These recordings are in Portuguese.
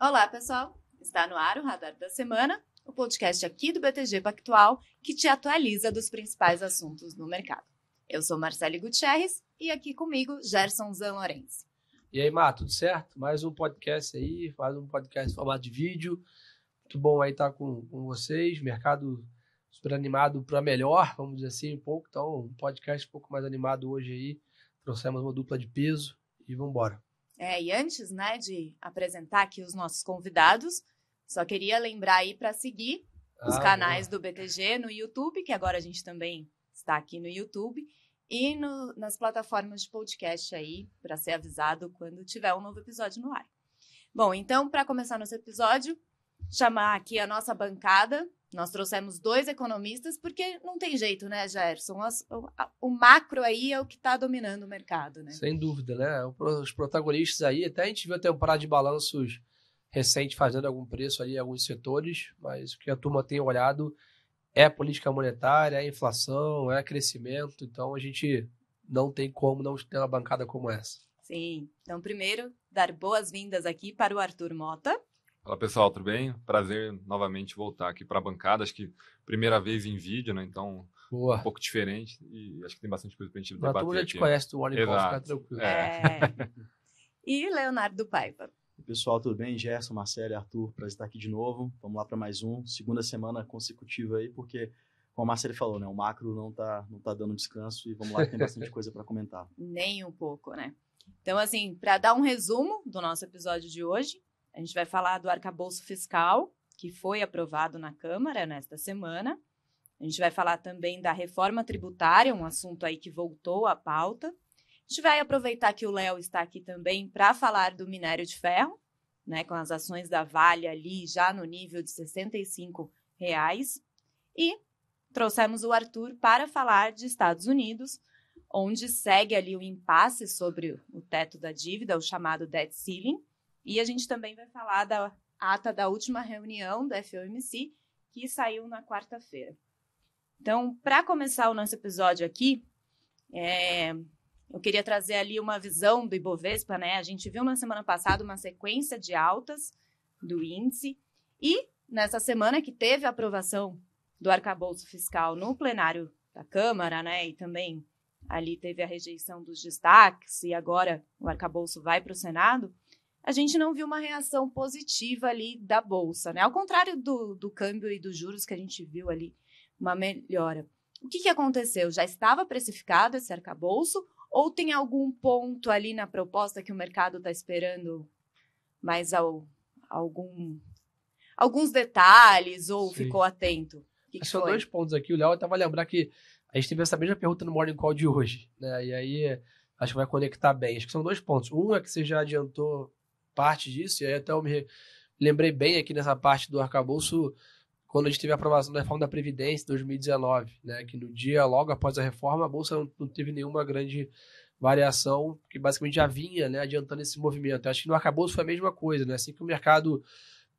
Olá, pessoal! Está no ar o Radar da Semana, o podcast aqui do BTG Pactual que te atualiza dos principais assuntos no mercado. Eu sou Marcelo Gutierrez e aqui comigo Gerson Zanlorenzi. E aí, Mar, tudo certo? Mais um podcast aí, mais um podcast falado formato de vídeo. Muito bom aí estar com, com vocês. Mercado super animado para melhor, vamos dizer assim, um pouco. Então, um podcast um pouco mais animado hoje aí. Trouxemos uma dupla de peso e vamos embora. É, e antes né, de apresentar aqui os nossos convidados, só queria lembrar aí para seguir os ah, canais é. do BTG no YouTube, que agora a gente também está aqui no YouTube, e no, nas plataformas de podcast aí, para ser avisado quando tiver um novo episódio no ar. Bom, então, para começar nosso episódio, chamar aqui a nossa bancada nós trouxemos dois economistas porque não tem jeito, né, Gerson? O, o macro aí é o que está dominando o mercado, né? Sem dúvida, né? Os protagonistas aí, até a gente viu até um parar de balanços recente fazendo algum preço ali em alguns setores, mas o que a turma tem olhado é política monetária, é inflação, é crescimento, então a gente não tem como não ter uma bancada como essa. Sim, então primeiro, dar boas-vindas aqui para o Arthur Mota. Fala pessoal, tudo bem? Prazer novamente voltar aqui para a bancada. Acho que primeira vez em vídeo, né? Então, Boa. um pouco diferente e acho que tem bastante coisa para a gente debater. Todo já te conhece do OnePod, fica tranquilo. É. é. E Leonardo Paiva. Pessoal, tudo bem? Gerson, Marcelo e Arthur, prazer estar aqui de novo. Vamos lá para mais um, segunda semana consecutiva aí, porque como a Marcelo falou, né, o macro não tá, não tá dando descanso e vamos lá, tem bastante coisa para comentar. Nem um pouco, né? Então, assim, para dar um resumo do nosso episódio de hoje, a gente vai falar do arcabouço fiscal, que foi aprovado na Câmara nesta semana. A gente vai falar também da reforma tributária, um assunto aí que voltou à pauta. A gente vai aproveitar que o Léo está aqui também para falar do minério de ferro, né, com as ações da Vale ali já no nível de R$ reais. E trouxemos o Arthur para falar de Estados Unidos, onde segue ali o impasse sobre o teto da dívida, o chamado debt ceiling. E a gente também vai falar da ata da última reunião da FOMC, que saiu na quarta-feira. Então, para começar o nosso episódio aqui, é, eu queria trazer ali uma visão do Ibovespa, né? A gente viu na semana passada uma sequência de altas do índice e nessa semana que teve a aprovação do arcabouço fiscal no plenário da Câmara, né? E também ali teve a rejeição dos destaques e agora o arcabouço vai para o Senado a gente não viu uma reação positiva ali da Bolsa, né? Ao contrário do, do câmbio e dos juros que a gente viu ali, uma melhora. O que, que aconteceu? Já estava precificado esse arcabouço? Ou tem algum ponto ali na proposta que o mercado está esperando mais ao, algum, alguns detalhes ou Sim. ficou atento? Que que São dois pontos aqui. O Léo estava lembrar que a gente teve essa mesma pergunta no Morning Call de hoje, né? E aí acho que vai conectar bem. Acho que são dois pontos. Um é que você já adiantou parte disso, e aí até eu me lembrei bem aqui nessa parte do arcabouço, quando a gente teve a aprovação da reforma da Previdência em 2019, né, que no dia logo após a reforma, a Bolsa não, não teve nenhuma grande variação, que basicamente já vinha né, adiantando esse movimento. Eu acho que no arcabouço foi a mesma coisa, né? assim que o mercado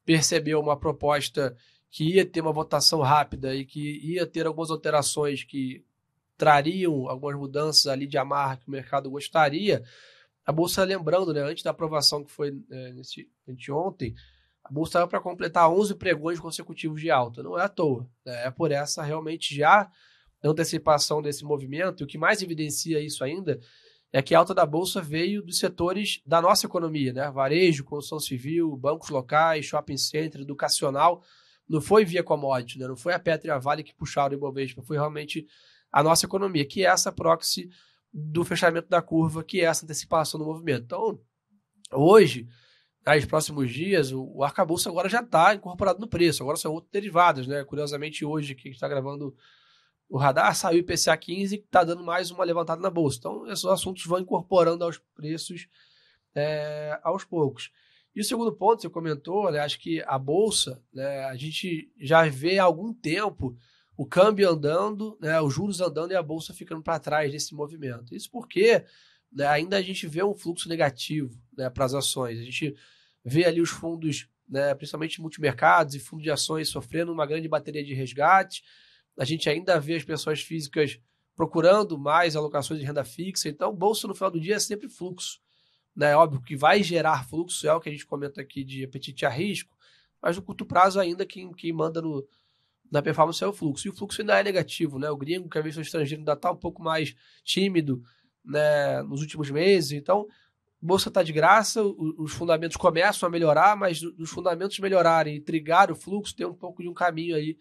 percebeu uma proposta que ia ter uma votação rápida e que ia ter algumas alterações que trariam algumas mudanças ali de amarra que o mercado gostaria, a bolsa, lembrando, né, antes da aprovação que foi é, nesse, anteontem, a bolsa estava para completar 11 pregões consecutivos de alta. Não é à toa. Né? É por essa realmente já antecipação desse movimento. E o que mais evidencia isso ainda é que a alta da bolsa veio dos setores da nossa economia, né? Varejo, construção civil, bancos locais, shopping center, educacional. Não foi via commodity, né? não foi a Petra e a Vale que puxaram o Ibovespa, foi realmente a nossa economia, que é essa proxy do fechamento da curva, que é essa antecipação do movimento. Então, hoje, nos próximos dias, o, arcabouço agora já está incorporado no preço, agora são outros derivados, né? Curiosamente, hoje que a gente está gravando o radar, saiu o IPCA 15, que está dando mais uma levantada na bolsa. Então, esses assuntos vão incorporando aos preços é, aos poucos. E o segundo ponto, você comentou, né, acho que a bolsa, né, a gente já vê há algum tempo o câmbio andando, né, os juros andando e a bolsa ficando para trás nesse movimento. Isso porque né, ainda a gente vê um fluxo negativo né, para as ações. A gente vê ali os fundos, né, principalmente multimercados e fundos de ações, sofrendo uma grande bateria de resgate. A gente ainda vê as pessoas físicas procurando mais alocações de renda fixa. Então, bolsa no final do dia é sempre fluxo. Né? É óbvio que vai gerar fluxo, é o que a gente comenta aqui de apetite a risco, mas no curto prazo ainda quem, quem manda no da performance é o fluxo. E o fluxo ainda é negativo, né? O gringo, que às vezes o estrangeiro ainda está um pouco mais tímido né, nos últimos meses. Então, bolsa está de graça, os fundamentos começam a melhorar, mas os fundamentos melhorarem e trigar o fluxo tem um pouco de um caminho aí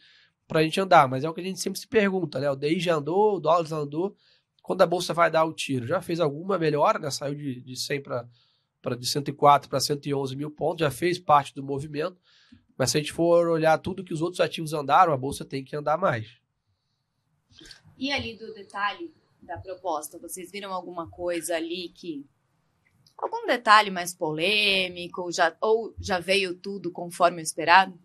para a gente andar. Mas é o que a gente sempre se pergunta, né? O DI já andou, o dólar já andou, quando a bolsa vai dar o tiro? Já fez alguma melhora, né? Saiu de, de 100 para de 104 para 111 mil pontos, já fez parte do movimento, mas se a gente for olhar tudo que os outros ativos andaram, a bolsa tem que andar mais. E ali do detalhe da proposta, vocês viram alguma coisa ali que algum detalhe mais polêmico já ou já veio tudo conforme o esperado?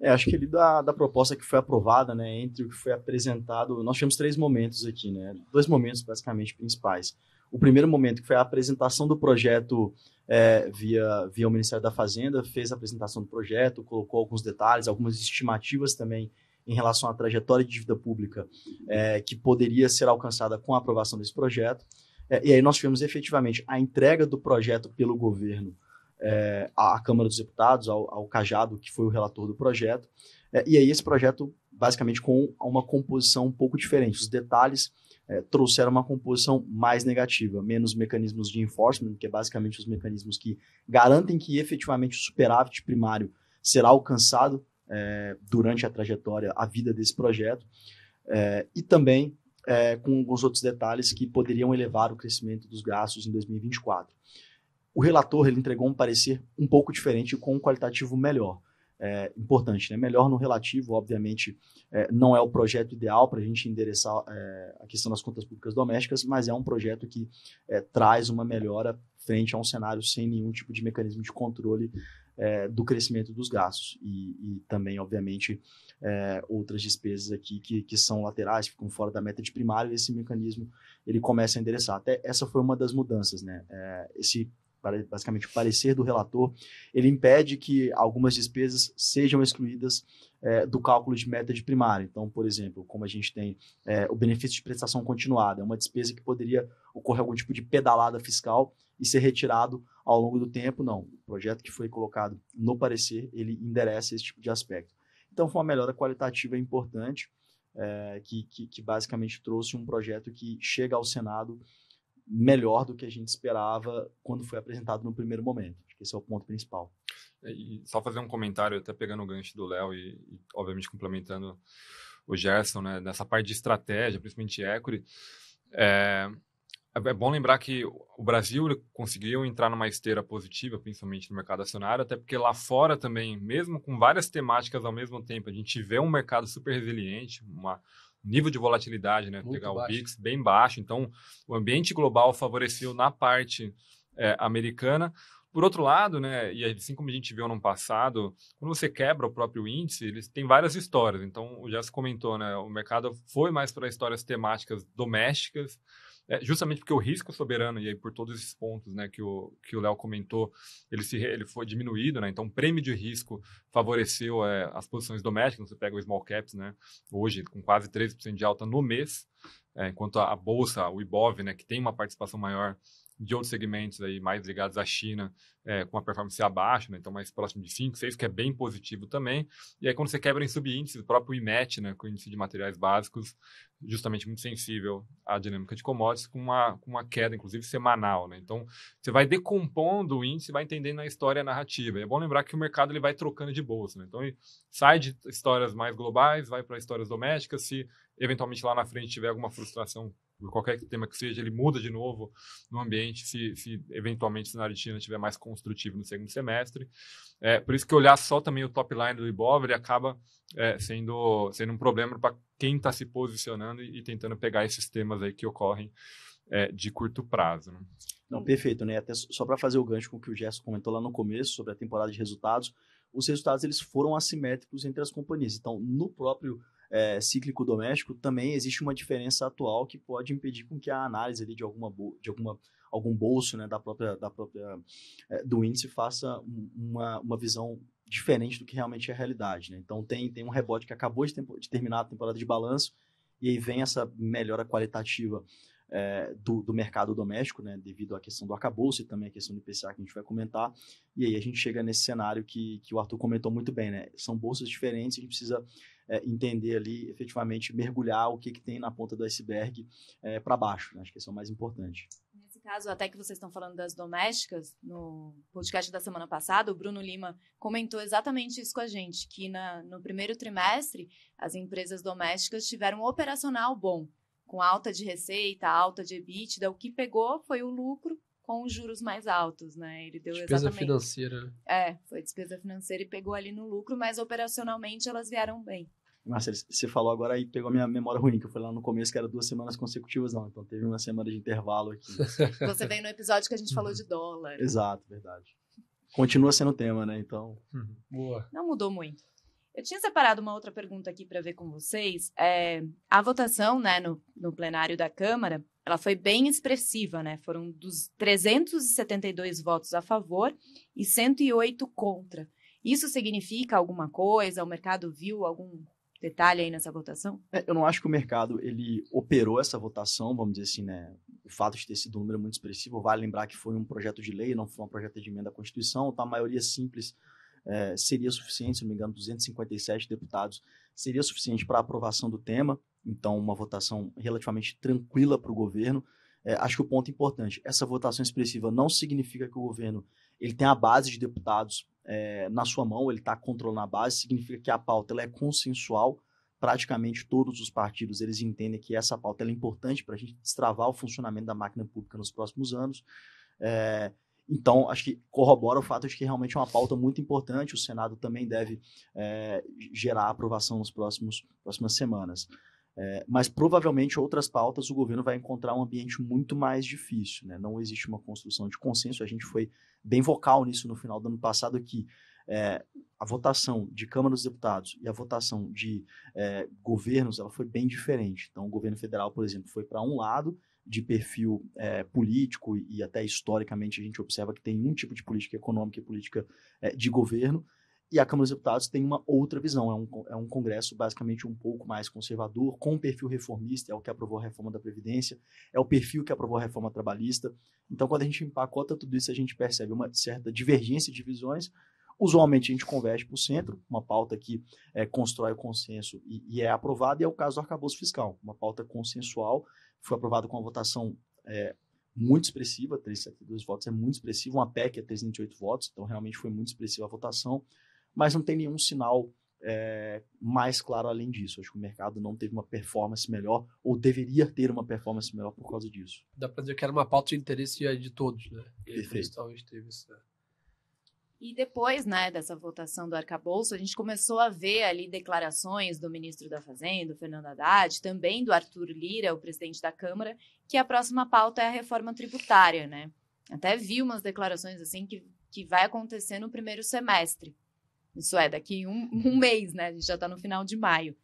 É, acho que ali da, da proposta que foi aprovada, né, entre o que foi apresentado, nós tivemos três momentos aqui, né, dois momentos basicamente principais o primeiro momento, que foi a apresentação do projeto é, via, via o Ministério da Fazenda, fez a apresentação do projeto, colocou alguns detalhes, algumas estimativas também em relação à trajetória de dívida pública é, que poderia ser alcançada com a aprovação desse projeto. É, e aí nós tivemos efetivamente a entrega do projeto pelo governo é, à Câmara dos Deputados, ao, ao, Cajado, que foi o relator do projeto. É, e aí esse projeto, basicamente, com uma composição um pouco diferente. Os detalhes é, trouxeram uma composição mais negativa, menos mecanismos de enforcement, que é basicamente os mecanismos que garantem que efetivamente o superávit primário será alcançado é, durante a trajetória, a vida desse projeto, é, e também com alguns outros detalhes que poderiam elevar o crescimento dos gastos em 2024. O relator ele entregou um parecer um pouco diferente com um qualitativo melhor é, importante. Né? Melhor no relativo, obviamente, é, não é o projeto ideal para a gente endereçar é, a questão das contas públicas domésticas, mas é um projeto que é, traz uma melhora frente a um cenário sem nenhum tipo de mecanismo de controle é, do crescimento dos gastos. E, e também, obviamente, é, outras despesas aqui que, que são laterais, ficam fora da meta de primário, e esse mecanismo ele começa a endereçar. Até essa foi uma das mudanças. Né? esse basicamente o parecer do relator, ele impede que algumas despesas sejam excluídas é, do cálculo de meta de primário. Então, por exemplo, como a gente tem é, o benefício de prestação continuada, é uma despesa que poderia ocorrer algum tipo de pedalada fiscal e ser retirado ao longo do tempo, não. O projeto que foi colocado no parecer, ele endereça esse tipo de aspecto. Então, foi uma melhora qualitativa importante, é, que, que, que basicamente trouxe um projeto que chega ao Senado melhor do que a gente esperava quando foi apresentado no primeiro momento. Acho que esse é o ponto principal. É, e só fazer um comentário, até pegando o gancho do Léo e, e, obviamente, complementando o Gerson, né, nessa parte de estratégia, principalmente equity, é, é bom lembrar que o Brasil conseguiu entrar numa esteira positiva, principalmente no mercado acionário, até porque lá fora também, mesmo com várias temáticas ao mesmo tempo, a gente vê um mercado super resiliente, uma nível de volatilidade, né? Muito pegar baixo. o VIX bem baixo. Então, o ambiente global favoreceu na parte é, americana. Por outro lado, né, e assim como a gente viu no passado, quando você quebra o próprio índice, ele tem várias histórias. Então, já se comentou, né, o mercado foi mais para histórias temáticas domésticas, é, justamente porque o risco soberano, e aí por todos esses pontos né, que o que o Léo comentou, ele, se, ele foi diminuído, né? então o prêmio de risco favoreceu é, as posições domésticas, então você pega o small caps, né, hoje com quase 13% de alta no mês, é, enquanto a, a, Bolsa, o Ibov, né, que tem uma participação maior de outros segmentos aí mais ligados à China é, com uma performance abaixo, né? então mais próximo de 5, 6, que é bem positivo também. E aí quando você quebra em subíndices, o próprio IMET, né, com o índice de materiais básicos, justamente muito sensível à dinâmica de commodities, com uma, com uma queda, inclusive, semanal. Né? Então, você vai decompondo o índice, vai entendendo a história a narrativa. E é bom lembrar que o mercado ele vai trocando de bolsa. Né? Então, ele sai de histórias mais globais, vai para histórias domésticas. Se, eventualmente, lá na frente tiver alguma frustração qualquer tema que seja, ele muda de novo no ambiente se, se eventualmente o cenário de China estiver mais construtivo no segundo semestre. É, por isso que olhar só também o top line do Ibov, ele acaba é, sendo, sendo um problema para quem está se posicionando e, e, tentando pegar esses temas aí que ocorrem é, de curto prazo. Né? Não, perfeito, né? Até só para fazer o gancho com o que o Gerson comentou lá no começo sobre a temporada de resultados, os resultados eles foram assimétricos entre as companhias. Então, no próprio é, cíclico doméstico, também existe uma diferença atual que pode impedir com que a análise ali de alguma de alguma algum bolso né, da própria da própria é, do índice faça uma, uma visão diferente do que realmente é a realidade. Né? Então tem tem um rebote que acabou de, tempo, de terminar a temporada de balanço e aí vem essa melhora qualitativa é, do, do, mercado doméstico, né, devido à questão do acabouço e também à questão do IPCA que a gente vai comentar. E aí a gente chega nesse cenário que, que o Arthur comentou muito bem, né? São bolsas diferentes, a gente precisa é, entender ali, efetivamente, mergulhar o que, que tem na ponta do iceberg é, para baixo. Né? Acho que isso é o mais importante. Nesse caso, até que vocês estão falando das domésticas, no podcast da semana passada, o Bruno Lima comentou exatamente isso com a gente, que na, no primeiro trimestre as empresas domésticas tiveram um operacional bom com alta de receita, alta de EBITDA, o que pegou foi o lucro com os juros mais altos, né? Ele deu despesa exatamente... financeira. Né? É, foi despesa financeira e pegou ali no lucro, mas operacionalmente elas vieram bem. Marcelo, você falou agora e pegou a minha memória ruim, que eu falei lá no começo que era duas semanas consecutivas, não. Então teve uma semana de intervalo aqui. Você veio no episódio que a gente falou de dólar. Exato, verdade. Continua sendo tema, né? Então. Uhum. Boa. Não mudou muito. Eu tinha separado uma outra pergunta aqui para ver com vocês. É, a votação né, no, no, plenário da Câmara ela foi bem expressiva, né? Foram dos 372 votos a favor e 108 contra. Isso significa alguma coisa? O mercado viu algum detalhe aí nessa votação? É, eu não acho que o mercado ele operou essa votação, vamos dizer assim, né? O fato de ter sido um número muito expressivo, vale lembrar que foi um projeto de lei, não foi um projeto de emenda à Constituição, tá? A maioria simples é, seria suficiente, se não me engano, 257 deputados, seria suficiente para aprovação do tema, então uma votação relativamente tranquila para o governo. É, acho que o ponto importante, essa votação expressiva não significa que o governo ele tem a base de deputados é, na sua mão, ele está controlando a base, significa que a pauta ela é consensual, praticamente todos os partidos eles entendem que essa pauta é importante para a gente destravar o funcionamento da máquina pública nos próximos anos. É, então, acho que corrobora o fato de que realmente é uma pauta muito importante. O Senado também deve é, gerar aprovação nos próximos próximas semanas. É, mas provavelmente outras pautas o governo vai encontrar um ambiente muito mais difícil. Né? Não existe uma construção de consenso. A gente foi bem vocal nisso no final do ano passado que é, a votação de Câmara dos Deputados e a votação de é, governos ela foi bem diferente. Então, o governo federal, por exemplo, foi para um lado de perfil é, político e até historicamente a gente observa que tem um tipo de política econômica e política é, de governo e a Câmara dos Deputados tem uma outra visão, é um, é um congresso basicamente um pouco mais conservador, com perfil reformista, é o que aprovou a reforma da Previdência, é o perfil que aprovou a reforma trabalhista. Então, quando a gente empacota tudo isso, a gente percebe uma certa divergência de visões, Usualmente a gente converge para o centro, uma pauta que é, constrói o consenso e, e, é aprovada, e é o caso do arcabouço fiscal, uma pauta consensual foi aprovado com uma votação é, muito expressiva, 372 votos é muito expressivo, uma PEC é 308 votos, então realmente foi muito expressiva a votação, mas não tem nenhum sinal é, mais claro além disso. Acho que o mercado não teve uma performance melhor, ou deveria ter uma performance melhor por causa disso. Dá para dizer que era uma pauta de interesse de todos, né? E Perfeito. Aí, talvez teve essa... E depois, né, dessa votação do arcabouço, a gente começou a ver ali declarações do ministro da Fazenda, Fernando Haddad, também do Arthur Lira, o presidente da Câmara, que a próxima pauta é a reforma tributária, né? Até vi umas declarações assim que, que vai acontecer no primeiro semestre. Isso é, daqui um, um uhum. mês, né? A gente já está no final de maio.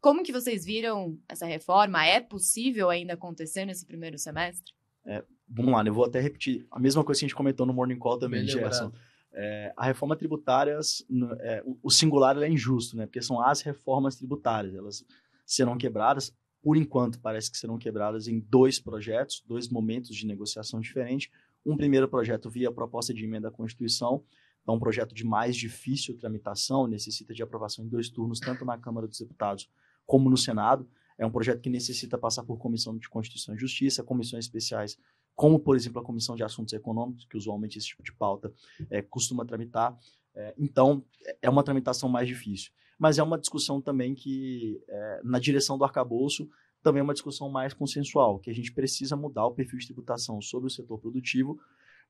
Como que vocês viram essa reforma? É possível ainda acontecer nesse primeiro semestre? É, vamos lá, né? eu vou até repetir a mesma coisa que a gente comentou no Morning Call também, Gerson. É, a reforma tributária, é, o, singular é injusto, né? Porque são as reformas tributárias, elas serão quebradas, por enquanto parece que serão quebradas em dois projetos, dois momentos de negociação diferente. Um primeiro projeto via proposta de emenda à Constituição, é um projeto de mais difícil tramitação, necessita de aprovação em dois turnos, tanto na Câmara dos Deputados como no Senado. É um projeto que necessita passar por Comissão de Constituição e Justiça, comissões especiais como, por exemplo, a Comissão de Assuntos Econômicos, que usualmente esse tipo de pauta é, costuma tramitar. É, então, é uma tramitação mais difícil. Mas é uma discussão também que, é, na direção do arcabouço, também é uma discussão mais consensual, que a gente precisa mudar o perfil de tributação sobre o setor produtivo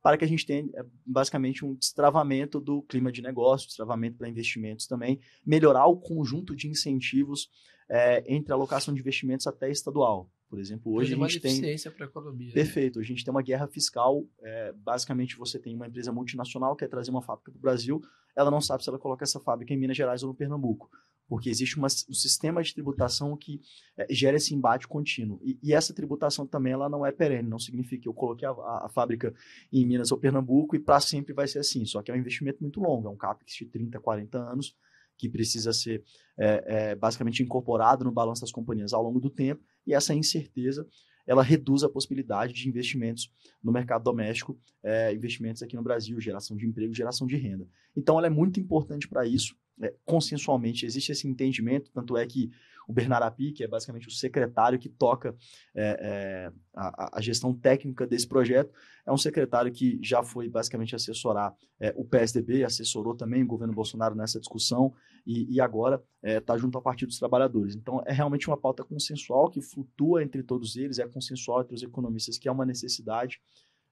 para que a gente tenha basicamente um destravamento do clima de negócio, destravamento para investimentos também, melhorar o conjunto de incentivos é, entre a alocação de investimentos até estadual. Por exemplo, hoje a gente tem. para a economia. Né? Perfeito. né? a gente tem uma guerra fiscal. É, basicamente, você tem uma empresa multinacional que quer trazer uma fábrica para o Brasil, ela não sabe se ela coloca essa fábrica em Minas Gerais ou no Pernambuco. Porque existe uma, um sistema de tributação que é, gera esse embate contínuo. E, e, essa tributação também ela não é perene, não significa que eu coloquei a, a, a fábrica em Minas ou Pernambuco e para sempre vai ser assim. Só que é um investimento muito longo, é um CAPEX de 30, 40 anos que precisa ser é, é, basicamente incorporado no balanço das companhias ao longo do tempo e essa incerteza ela reduz a possibilidade de investimentos no mercado doméstico, é, investimentos aqui no Brasil, geração de emprego, geração de renda. Então, ela é muito importante para isso. É, consensualmente existe esse entendimento, tanto é que o Api, que é basicamente o secretário que toca é, é, a, a, gestão técnica desse projeto, é um secretário que já foi basicamente assessorar é, o PSDB, assessorou também o governo Bolsonaro nessa discussão e, e agora está é, junto ao Partido dos Trabalhadores. Então, é realmente uma pauta consensual que flutua entre todos eles, é consensual entre os economistas que é uma necessidade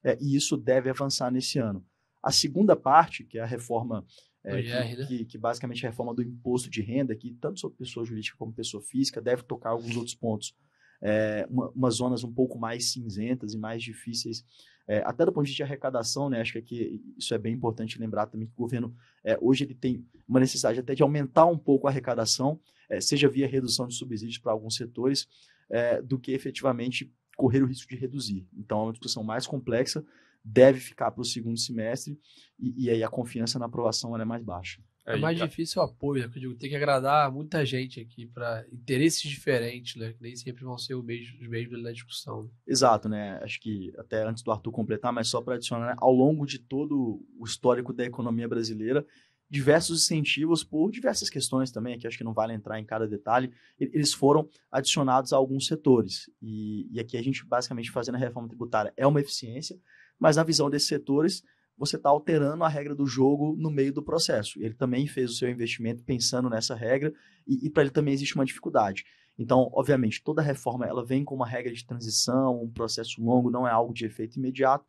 é, e isso deve avançar nesse ano. A segunda parte, que é a reforma é, IR, que, né? que, que, basicamente é a reforma do imposto de renda, que tanto sobre pessoa jurídica como pessoa física deve tocar alguns outros pontos. É, uma, umas zonas um pouco mais cinzentas e mais difíceis, é, até do ponto de vista de arrecadação, né? Acho que aqui, isso é bem importante lembrar também que o governo é, hoje ele tem uma necessidade até de aumentar um pouco a arrecadação, é, seja via redução de subsídios para alguns setores, é, do que efetivamente correr o risco de reduzir. Então é uma discussão mais complexa, deve ficar para o segundo semestre, e, e, aí a confiança na aprovação é mais baixa. É, é mais difícil o apoio, né? Eu digo, tem que agradar muita gente aqui para interesses diferentes, né? Que nem sempre vão ser mesmo, os mesmos da discussão. Né? Exato, né? Acho que até antes do Arthur completar, mas só para adicionar, né? ao longo de todo o histórico da economia brasileira, diversos incentivos por diversas questões também, que acho que não vale entrar em cada detalhe, eles foram adicionados a alguns setores. E, e aqui a gente basicamente fazendo a reforma tributária é uma eficiência, mas na visão desses setores, você está alterando a regra do jogo no meio do processo. Ele também fez o seu investimento pensando nessa regra e, e para ele também existe uma dificuldade. Então, obviamente, toda reforma ela vem com uma regra de transição, um processo longo, não é algo de efeito imediato,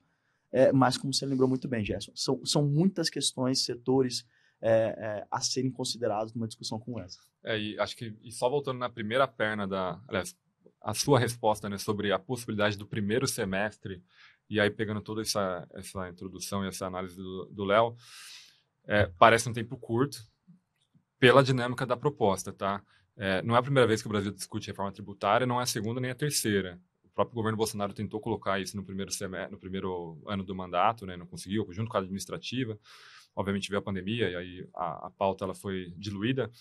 é, mas como você lembrou muito bem, Gerson, são, são muitas questões, setores é, é, a serem considerados numa discussão como essa. É, e acho que e só voltando na primeira perna da, aliás, a sua resposta né, sobre a possibilidade do primeiro semestre e aí, pegando toda essa, essa introdução e essa análise do Léo, é, parece um tempo curto pela dinâmica da proposta, tá? É, não é a primeira vez que o Brasil discute reforma tributária, não é a segunda nem a terceira. O próprio governo Bolsonaro tentou colocar isso no primeiro, semestre, no primeiro ano do mandato, né, não conseguiu, junto com a administrativa. Obviamente veio a pandemia e aí a, a pauta ela foi diluída.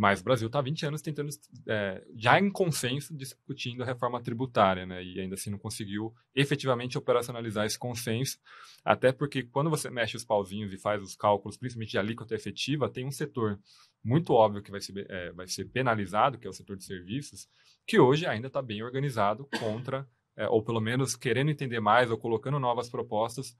Mas o Brasil está há 20 anos tentando, é, já em consenso, discutindo a reforma tributária, né? E ainda assim não conseguiu efetivamente operacionalizar esse consenso, até porque quando você mexe os pauzinhos e faz os cálculos, principalmente de alíquota efetiva, tem um setor muito óbvio que vai ser, é, vai ser penalizado, que é o setor de serviços, que hoje ainda está bem organizado contra, é, ou pelo menos querendo entender mais ou colocando novas propostas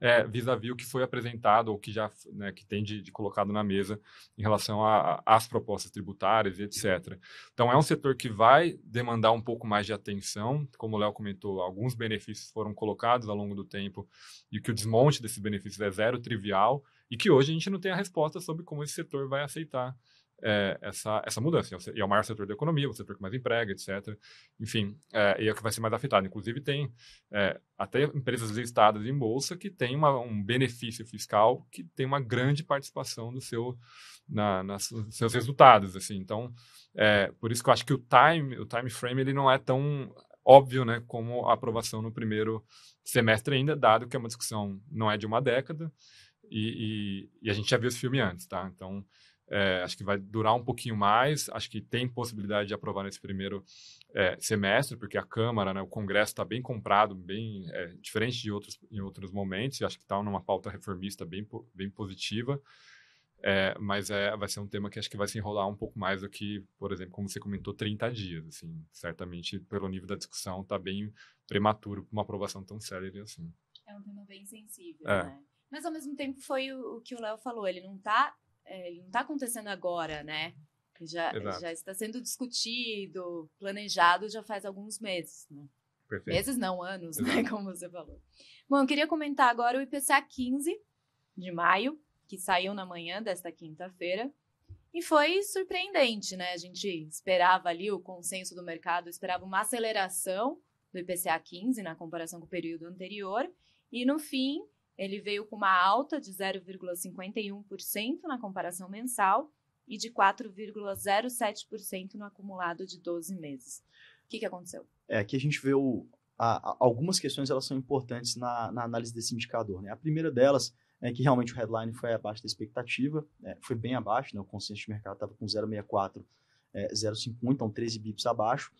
é, vis-à-vis o que foi apresentado ou que já né, que tem de, de, colocado na mesa em relação às propostas tributárias e etc. Então é um setor que vai demandar um pouco mais de atenção, como o Léo comentou, alguns benefícios foram colocados ao longo do tempo e que o desmonte desses benefícios é zero trivial e que hoje a gente não tem a resposta sobre como esse setor vai aceitar é, essa, essa mudança. É e é o maior setor da economia, o setor que mais emprega, etc. Enfim, é, e é o que vai ser mais afetado. Inclusive, tem é, até empresas listadas em bolsa que têm uma, um benefício fiscal que tem uma grande participação do seu, na, nas, nos seus resultados. assim Então, é, por isso que eu acho que o time, o time frame ele não é tão óbvio né, como a aprovação no primeiro semestre ainda, dado que é uma discussão não é de uma década, e, e, e a gente já viu esse filme antes, tá? Então, é, acho que vai durar um pouquinho mais. Acho que tem possibilidade de aprovar nesse primeiro é, semestre, porque a Câmara, né, o Congresso está bem comprado, bem é, diferente de outros em outros momentos. Acho que está numa pauta reformista bem, bem positiva. É, mas é, vai ser um tema que acho que vai se enrolar um pouco mais do que, por exemplo, como você comentou, 30 dias. Assim, certamente, pelo nível da discussão, está bem prematuro para uma aprovação tão célere assim. É um tema bem sensível, é. né? Mas, ao mesmo tempo, foi o, o que o Léo falou. Ele não está é, ele não está acontecendo agora, né? Já, já está sendo discutido, planejado já faz alguns meses, né? Perfeito. Meses não, anos, né? Exato. né? Como você falou. Bom, eu queria comentar agora o IPCA 15 de maio, que saiu na manhã desta quinta-feira. E foi surpreendente, né? A gente esperava ali o consenso do mercado, esperava uma aceleração do IPCA 15 na comparação com o período anterior. E no fim, ele veio com uma alta de 0,51% na comparação mensal e de 4,07% no acumulado de 12 meses. O que, que aconteceu? É, aqui a gente vê o, a, algumas questões elas são importantes na, na análise desse indicador. Né? A primeira delas é que realmente o headline foi abaixo da expectativa, é, foi bem abaixo, né? o consenso de mercado estava com 0,64, é, então 13 bips abaixo.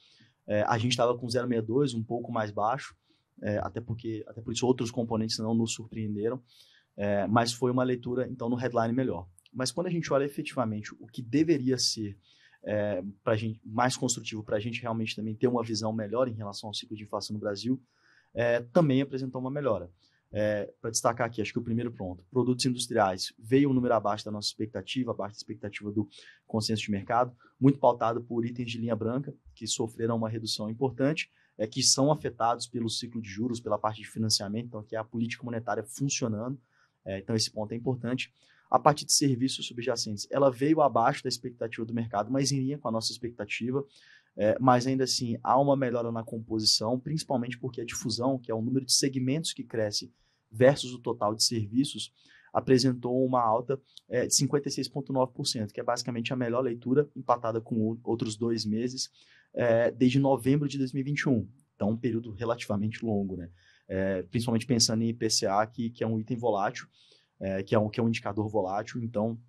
É, a gente estava com 0,62, um pouco mais baixo é, até porque até por isso outros componentes não nos surpreenderam, é, mas foi uma leitura então no headline melhor. Mas quando a gente olha efetivamente o que deveria ser é, para gente mais construtivo para a gente realmente também ter uma visão melhor em relação ao ciclo de inflação no Brasil, é, também apresentou uma melhora. É, para destacar aqui, acho que o primeiro ponto, produtos industriais veio um número abaixo da nossa expectativa, abaixo da expectativa do consenso de mercado, muito pautado por itens de linha branca que sofreram uma redução importante é, que são afetados pelo ciclo de juros, pela parte de financiamento, então aqui é a política monetária funcionando, é, então esse ponto é importante. A parte de serviços subjacentes, ela veio abaixo da expectativa do mercado, mas em linha com a nossa expectativa, é, mas ainda assim há uma melhora na composição, principalmente porque a difusão, que é o número de segmentos que cresce versus o total de serviços, apresentou uma alta é, de 56,9%, que é basicamente a melhor leitura, empatada com outros dois meses é, desde novembro de 2021. Então, um período relativamente longo, né? É, principalmente pensando em IPCA, que, que é um item volátil, é, que, é um, que é um indicador volátil. Então,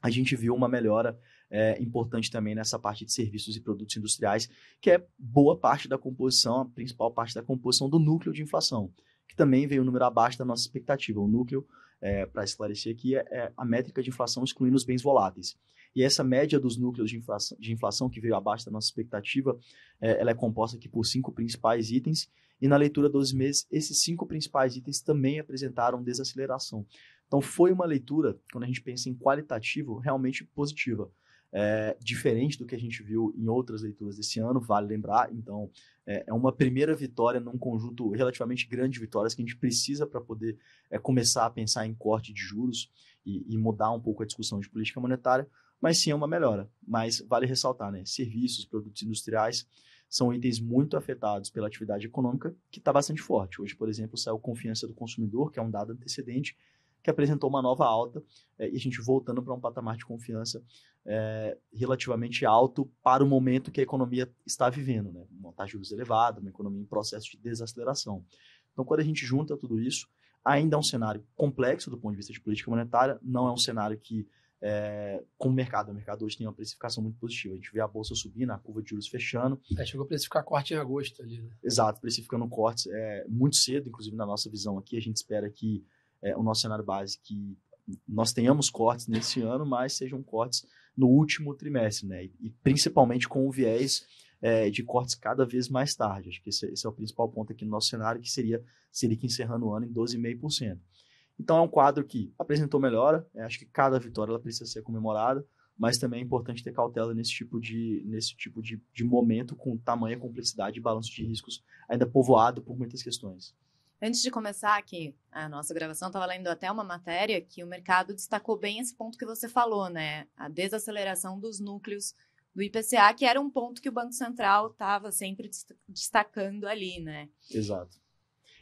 a gente viu uma melhora é, importante também nessa parte de serviços e produtos industriais, que é boa parte da composição, a principal parte da composição do núcleo de inflação, que também veio um número abaixo da nossa expectativa. O núcleo é, para esclarecer aqui, é, é a métrica de inflação excluindo os bens voláteis. E essa média dos núcleos de inflação, de inflação que veio abaixo da nossa expectativa, é, ela é composta aqui por cinco principais itens, e na leitura 12 meses, esses cinco principais itens também apresentaram desaceleração. Então, foi uma leitura, quando a gente pensa em qualitativo, realmente positiva é, diferente do que a gente viu em outras leituras desse ano, vale lembrar. Então, é, é uma primeira vitória num conjunto relativamente grande de vitórias que a gente precisa para poder é, começar a pensar em corte de juros e, e mudar um pouco a discussão de política monetária, mas sim é uma melhora. Mas vale ressaltar, né? Serviços, produtos industriais são itens muito afetados pela atividade econômica, que está bastante forte. Hoje, por exemplo, saiu confiança do consumidor, que é um dado antecedente, que apresentou uma nova alta, é, e a gente voltando para um patamar de confiança é, relativamente alto para o momento que a economia está vivendo, né? Uma taxa de juros elevada, uma economia em processo de desaceleração. Então, quando a gente junta tudo isso, ainda é um cenário complexo do ponto de vista de política monetária, não é um cenário que, é, com o mercado, o mercado hoje tem uma precificação muito positiva. A gente vê a bolsa subindo, a curva de juros fechando. É, chegou a precificar corte em agosto ali, né? Exato, precificando cortes é, muito cedo, inclusive na nossa visão aqui, a gente espera que é, o nosso cenário base que nós tenhamos cortes nesse ano, mas sejam cortes no último trimestre, né? E principalmente com o viés é, de cortes cada vez mais tarde. Acho que esse, esse, é o principal ponto aqui no nosso cenário, que seria que encerrando o ano em 12,5%. Então é um quadro que apresentou melhora, é, acho que cada vitória ela precisa ser comemorada, mas também é importante ter cautela nesse tipo de, nesse tipo de, de momento com tamanha complexidade e balanço de riscos ainda povoado por muitas questões. Antes de começar aqui a nossa gravação, estava lendo até uma matéria que o mercado destacou bem esse ponto que você falou, né? A desaceleração dos núcleos do IPCA, que era um ponto que o Banco Central estava sempre dest destacando ali, né? Exato.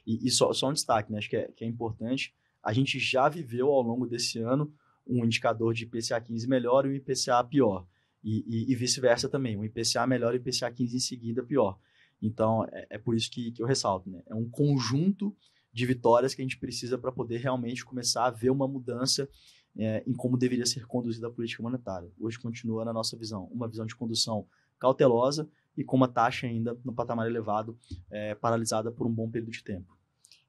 E, e só, só, um destaque, né? Acho que é, que é importante. A gente já viveu ao longo desse ano um indicador de IPCA 15 melhor e um IPCA pior. E, e, e vice-versa também, um IPCA melhor e um IPCA 15 em seguida pior. Então, é, é por isso que, que eu ressalto, né? É um conjunto de vitórias que a gente precisa para poder realmente começar a ver uma mudança é, em como deveria ser conduzida a política monetária. Hoje continua na nossa visão, uma visão de condução cautelosa e com uma taxa ainda no patamar elevado, é, paralisada por um bom período de tempo.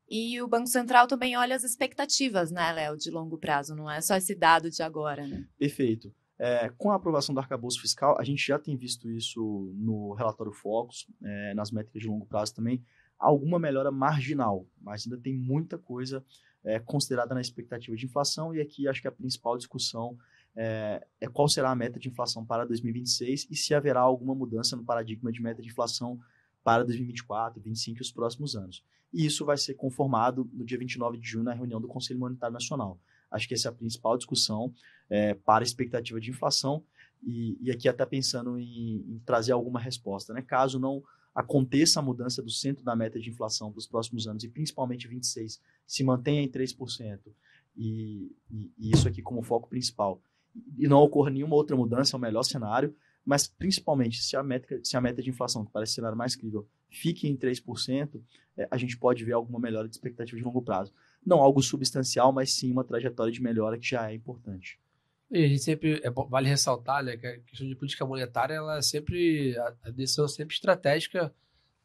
E o Banco Central também olha as expectativas, né, Léo, de longo prazo, não é só esse dado de agora, né? Perfeito. É, com a aprovação do arcabouço fiscal, a gente já tem visto isso no relatório Focus, é, nas métricas de longo prazo também, alguma melhora marginal, mas ainda tem muita coisa é, considerada na expectativa de inflação, e aqui acho que a principal discussão é, é, qual será a meta de inflação para 2026 e se haverá alguma mudança no paradigma de meta de inflação para 2024, 2025 e os próximos anos. E isso vai ser conformado no dia 29 de junho na reunião do Conselho Monetário Nacional. Acho que essa é a principal discussão é, para a expectativa de inflação e, e aqui até pensando em, em, trazer alguma resposta, né? Caso não aconteça a mudança do centro da meta de inflação para os próximos anos e principalmente 26 se mantenha em 3% e, e, e isso aqui como foco principal e não ocorra nenhuma outra mudança é o melhor cenário, mas principalmente se a, métrica, se a meta de inflação, que parece o cenário mais crível, fique em 3%, é, a gente pode ver alguma melhora de expectativa de longo prazo. Não algo substancial, mas sim uma trajetória de melhora que já é importante. E a gente sempre, é, vale ressaltar, né, que a questão de política monetária, ela é sempre, a, decisão é sempre estratégica,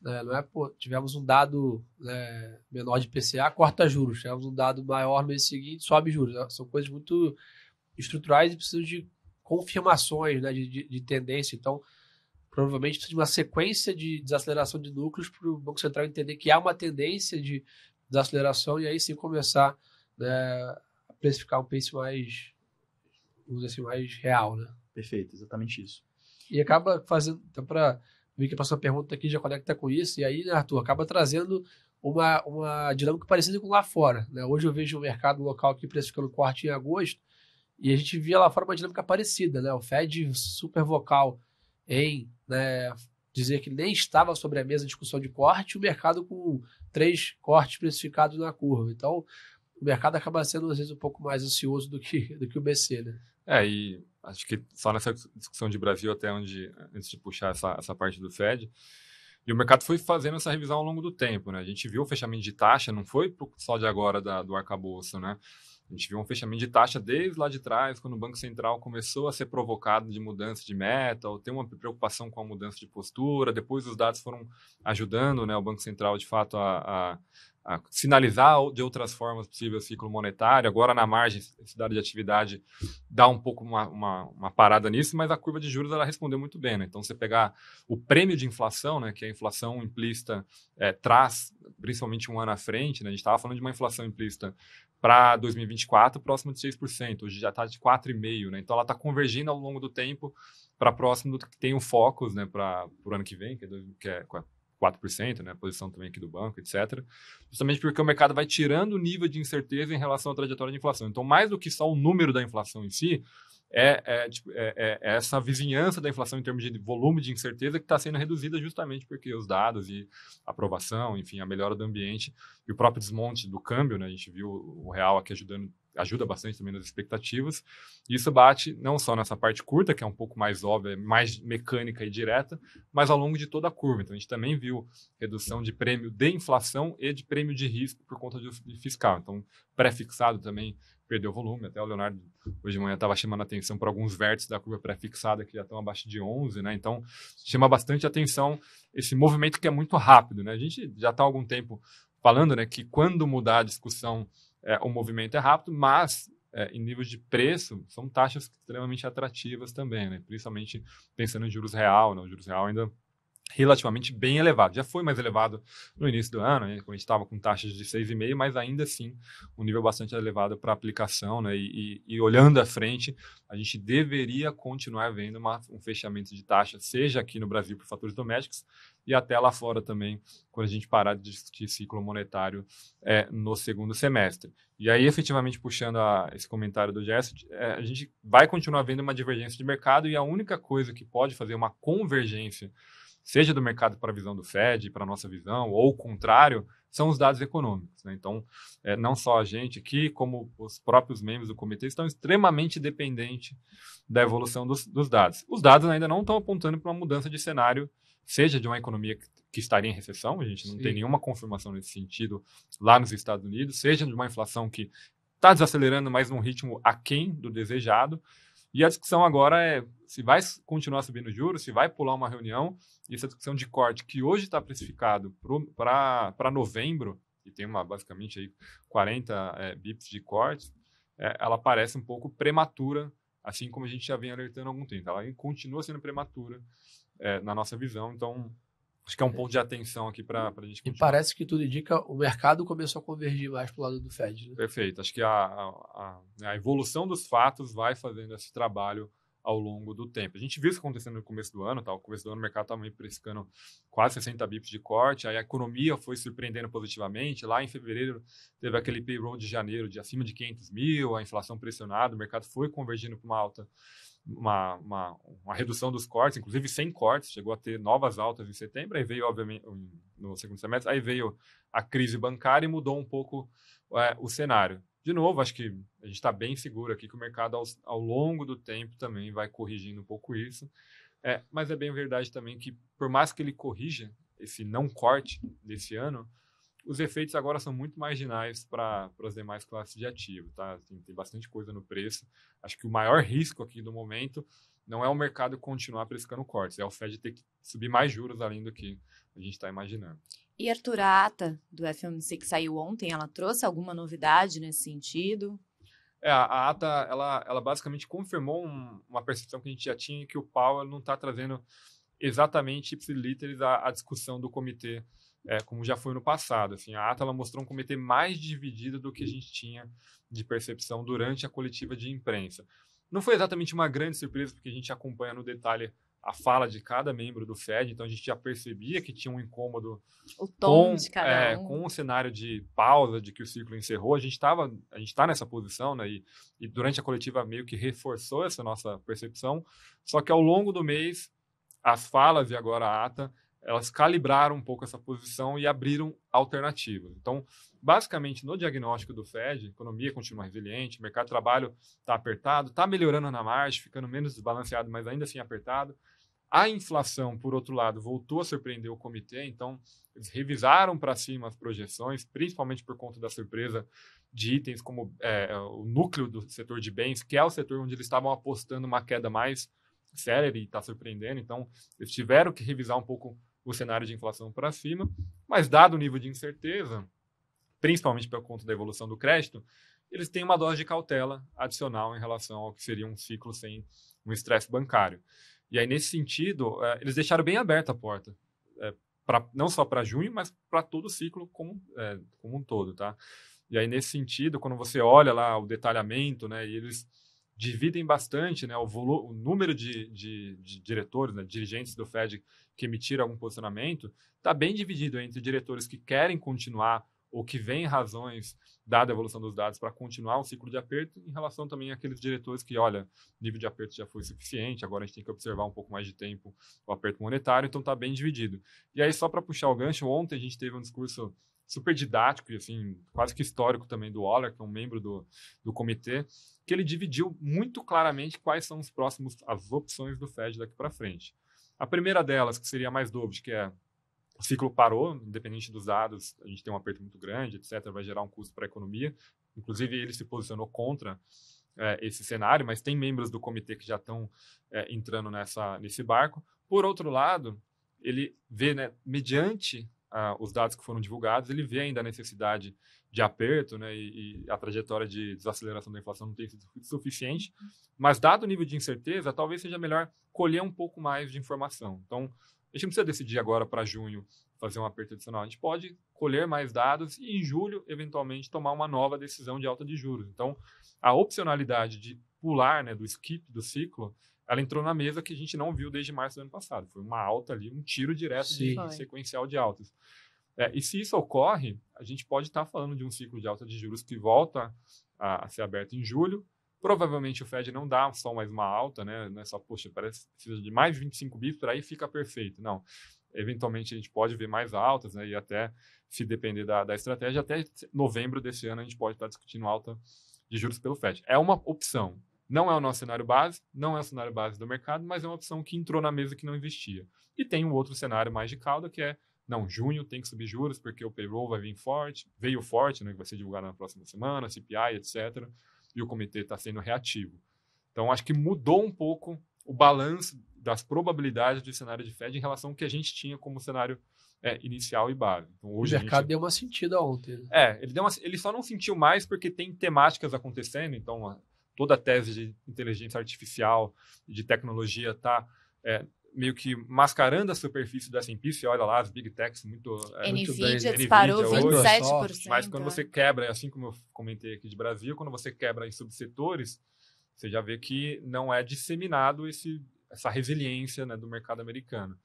né, não é, pô, tivemos um dado né, menor de PCA, corta juros, tivemos um dado maior no mês seguinte, sobe juros. Né? São coisas muito estruturais e precisam de confirmações né, de, de, de tendência. Então, provavelmente precisa de uma sequência de desaceleração de núcleos para o Banco Central entender que há uma tendência de desaceleração e aí sim começar né, a precificar um preço mais uso assim mais real, né? Perfeito, exatamente isso. E acaba fazendo, então para ver que passou a pergunta aqui já conecta com isso e aí, né, Arthur, acaba trazendo uma, uma dinâmica parecida com lá fora, né? Hoje eu vejo o mercado local aqui precificando corte em agosto e a gente via lá fora uma dinâmica parecida, né? O Fed super vocal em né, dizer que nem estava sobre a mesa a discussão de corte, o mercado com três cortes precificados na curva. Então, o mercado acaba sendo, às vezes, um pouco mais ansioso do que, do que o BC, né? É, e acho que só nessa discussão de Brasil, até onde, antes de puxar essa, essa parte do Fed, e o mercado foi fazendo essa revisão ao longo do tempo, né? A gente viu o fechamento de taxa, não foi só de agora da, do arcabouço, né? A gente viu um fechamento de taxa desde lá de trás, quando o Banco Central começou a ser provocado de mudança de meta, ou ter uma preocupação com a mudança de postura. Depois os dados foram ajudando né, o Banco Central, de fato, a, a, a sinalizar de outras formas possível o ciclo monetário. Agora, na margem, esse dado de atividade dá um pouco uma, uma, uma, parada nisso, mas a curva de juros ela respondeu muito bem. Né? Então, você pegar o prêmio de inflação, né, que a inflação implícita é, traz, principalmente um ano à frente, né? a gente estava falando de uma inflação implícita para 2024 próximo de 6%, hoje já está de 4,5%, né? Então ela está convergindo ao longo do tempo para próximo do que tem o Focus, né, para o ano que vem, que é, do, que é 4%, né, posição também aqui do banco, etc. Justamente porque o mercado vai tirando o nível de incerteza em relação à trajetória de inflação. Então, mais do que só o número da inflação em si, é é, tipo, é, é, é, essa vizinhança da inflação em termos de volume de incerteza que está sendo reduzida justamente porque os dados e aprovação, enfim, a melhora do ambiente e o próprio desmonte do câmbio, né? A gente viu o real aqui ajudando ajuda bastante também nas expectativas. Isso bate não só nessa parte curta, que é um pouco mais óbvia, mais mecânica e direta, mas ao longo de toda a curva. Então a gente também viu redução de prêmio de inflação e de prêmio de risco por conta de fiscal. Então, pré-fixado também perdeu volume. Até o Leonardo hoje de manhã estava chamando atenção para alguns vértices da curva pré-fixada que já estão abaixo de 11, né? Então chama bastante atenção esse movimento que é muito rápido, né? A gente já está há algum tempo falando, né, que quando mudar a discussão é, o movimento é rápido, mas é, em níveis de preço, são taxas extremamente atrativas também, né? principalmente pensando em juros real. Né? O juros real ainda relativamente bem elevado. Já foi mais elevado no início do ano, né, quando a gente estava com taxas de 6,5, mas ainda assim um nível bastante elevado para aplicação. Né, e, e, olhando à frente, a gente deveria continuar vendo uma, um fechamento de taxa, seja aqui no Brasil por fatores domésticos e até lá fora também, quando a gente parar de discutir ciclo monetário é, no segundo semestre. E aí, efetivamente, puxando a, esse comentário do Jess, é, a gente vai continuar vendo uma divergência de mercado e a única coisa que pode fazer uma convergência seja do mercado para a visão do Fed, para a nossa visão, ou o contrário, são os dados econômicos. Né? Então, é, não só a gente aqui, como os próprios membros do comitê estão extremamente dependentes da evolução dos, dos dados. Os dados ainda não estão apontando para uma mudança de cenário, seja de uma economia que, que estaria em recessão, a gente não Sim. tem nenhuma confirmação nesse sentido lá nos Estados Unidos, seja de uma inflação que está desacelerando, mas num ritmo aquém do desejado, e a discussão agora é se vai continuar subindo juros, se vai pular uma reunião, e essa discussão de corte que hoje está precificado para novembro, e tem uma basicamente aí 40 é, bips de corte, é, ela parece um pouco prematura, assim como a gente já vem alertando há algum tempo. Ela continua sendo prematura é, na nossa visão, então Acho que é um é. ponto de atenção aqui para a gente continuar. E parece que tudo indica o mercado começou a convergir mais para o lado do Fed. Né? Perfeito. Acho que a, a, né, a, evolução dos fatos vai fazendo esse trabalho ao longo do tempo. A gente viu isso acontecendo no começo do ano, tá? começo do ano o mercado estava precificando quase 60 bips de corte, aí a economia foi surpreendendo positivamente. Lá em fevereiro teve aquele payroll de janeiro de acima de 500 mil, a inflação pressionada, o mercado foi convergindo para uma alta uma, uma, uma, redução dos cortes, inclusive sem cortes, chegou a ter novas altas em setembro, aí veio, obviamente, no segundo semestre, aí veio a crise bancária e mudou um pouco é, o cenário. De novo, acho que a gente está bem seguro aqui que o mercado, ao, ao, longo do tempo, também vai corrigindo um pouco isso. É, mas é bem verdade também que, por mais que ele corrija esse não corte desse ano, os efeitos agora são muito marginais para as demais classes de ativo, tá? Tem, assim, tem bastante coisa no preço. Acho que o maior risco aqui do momento não é o mercado continuar precificando cortes, é o Fed ter que subir mais juros além do que a gente está imaginando. E Arthur, a ata do FMC, que saiu ontem, ela trouxe alguma novidade nesse sentido? É, a ata, ela, ela basicamente confirmou um, uma percepção que a gente já tinha que o Powell não está trazendo exatamente ipsilíteres a, a discussão do comitê é, como já foi no passado. Assim, a ata mostrou um comitê mais dividido do que a gente tinha de percepção durante a coletiva de imprensa. Não foi exatamente uma grande surpresa, porque a gente acompanha no detalhe a fala de cada membro do FED, então a gente já percebia que tinha um incômodo com, cada é, um. com o cenário de pausa, de que o ciclo encerrou. A gente estava, a gente está nessa posição, né? E, e, durante a coletiva meio que reforçou essa nossa percepção. Só que ao longo do mês, as falas e agora a ata elas calibraram um pouco essa posição e abriram alternativas. Então, basicamente, no diagnóstico do Fed, economia continua resiliente, mercado de trabalho está apertado, está melhorando na margem, ficando menos desbalanceado, mas ainda assim apertado. A inflação, por outro lado, voltou a surpreender o comitê, então eles revisaram para cima as projeções, principalmente por conta da surpresa de itens como é, o núcleo do setor de bens, que é o setor onde eles estavam apostando uma queda mais séria e está surpreendendo. Então, eles tiveram que revisar um pouco o cenário de inflação para cima, mas dado o nível de incerteza, principalmente por conta da evolução do crédito, eles têm uma dose de cautela adicional em relação ao que seria um ciclo sem um estresse bancário. E aí, nesse sentido, é, eles deixaram bem aberta a porta, eh, pra, não só para junho, mas para todo o ciclo como, é, como um todo. Tá? E aí, nesse sentido, quando você olha lá o detalhamento, né, e eles dividem bastante né, o, volu o número de, de, de diretores, né, dirigentes do Fed que emitiram algum posicionamento, está bem dividido entre diretores que querem continuar ou que vêm razões, dada a evolução dos dados, para continuar o ciclo de aperto, em relação também àqueles diretores que, olha, nível de aperto já foi suficiente, agora a gente tem que observar um pouco mais de tempo o aperto monetário, então está bem dividido. E aí, só para puxar o gancho, ontem a gente teve um discurso super didático e assim, quase que histórico também do Waller, que é um membro do, do comitê, que ele dividiu muito claramente quais são os próximos as opções do Fed daqui para frente. A primeira delas, que seria a mais dovish, que é o ciclo parou, independente dos dados, a gente tem um aperto muito grande, etc, vai gerar um custo para a economia. Inclusive ele se posicionou contra é, esse cenário, mas tem membros do comitê que já estão é, entrando nessa nesse barco. Por outro lado, ele vê, né, mediante ah, os dados que foram divulgados, ele vê ainda a necessidade de aperto, né, e, e, a trajetória de desaceleração da inflação não tem sido suficiente. Mas, dado o nível de incerteza, talvez seja melhor colher um pouco mais de informação. Então, a gente não precisa decidir agora para junho fazer um aperto adicional. A gente pode colher mais dados e, em julho, eventualmente, tomar uma nova decisão de alta de juros. Então, a opcionalidade de pular, né, do skip do ciclo, ela entrou na mesa que a gente não viu desde março do ano passado. Foi uma alta ali, um tiro direto Sim. de sequencial de altas. É, e se isso ocorre, a gente pode estar tá falando de um ciclo de alta de juros que volta a, a, ser aberto em julho. Provavelmente o Fed não dá só mais uma alta, né? Não é só, poxa, parece precisa de mais 25 bips, aí fica perfeito. Não. Eventualmente a gente pode ver mais altas, né? E até, se depender da, da estratégia, até novembro desse ano a gente pode estar tá discutindo alta de juros pelo Fed. É uma opção. Não é o nosso cenário base, não é o cenário base do mercado, mas é uma opção que entrou na mesa que não investia. E tem um outro cenário mais de calda, que é, não, junho tem que subir juros, porque o payroll vai vir forte, veio forte, né, que vai ser divulgado na próxima semana, CPI, etc. E o comitê está sendo reativo. Então, acho que mudou um pouco o balanço das probabilidades do cenário de Fed em relação ao que a gente tinha como cenário é, inicial e base. Então, hoje o mercado gente... deu uma sentida ontem. Né? É, ele, deu uma... ele só não sentiu mais porque tem temáticas acontecendo, então toda a tese de inteligência artificial, de tecnologia, está é, meio que mascarando a superfície do S&P, se olha lá as Big Techs muito... É, NVIDIA muito disparou NVIDIA 27%. Hoje, é. mas quando você quebra, assim como eu comentei aqui de Brasil, quando você quebra em subsetores, você já vê que não é disseminado esse, essa resiliência né, do mercado americano.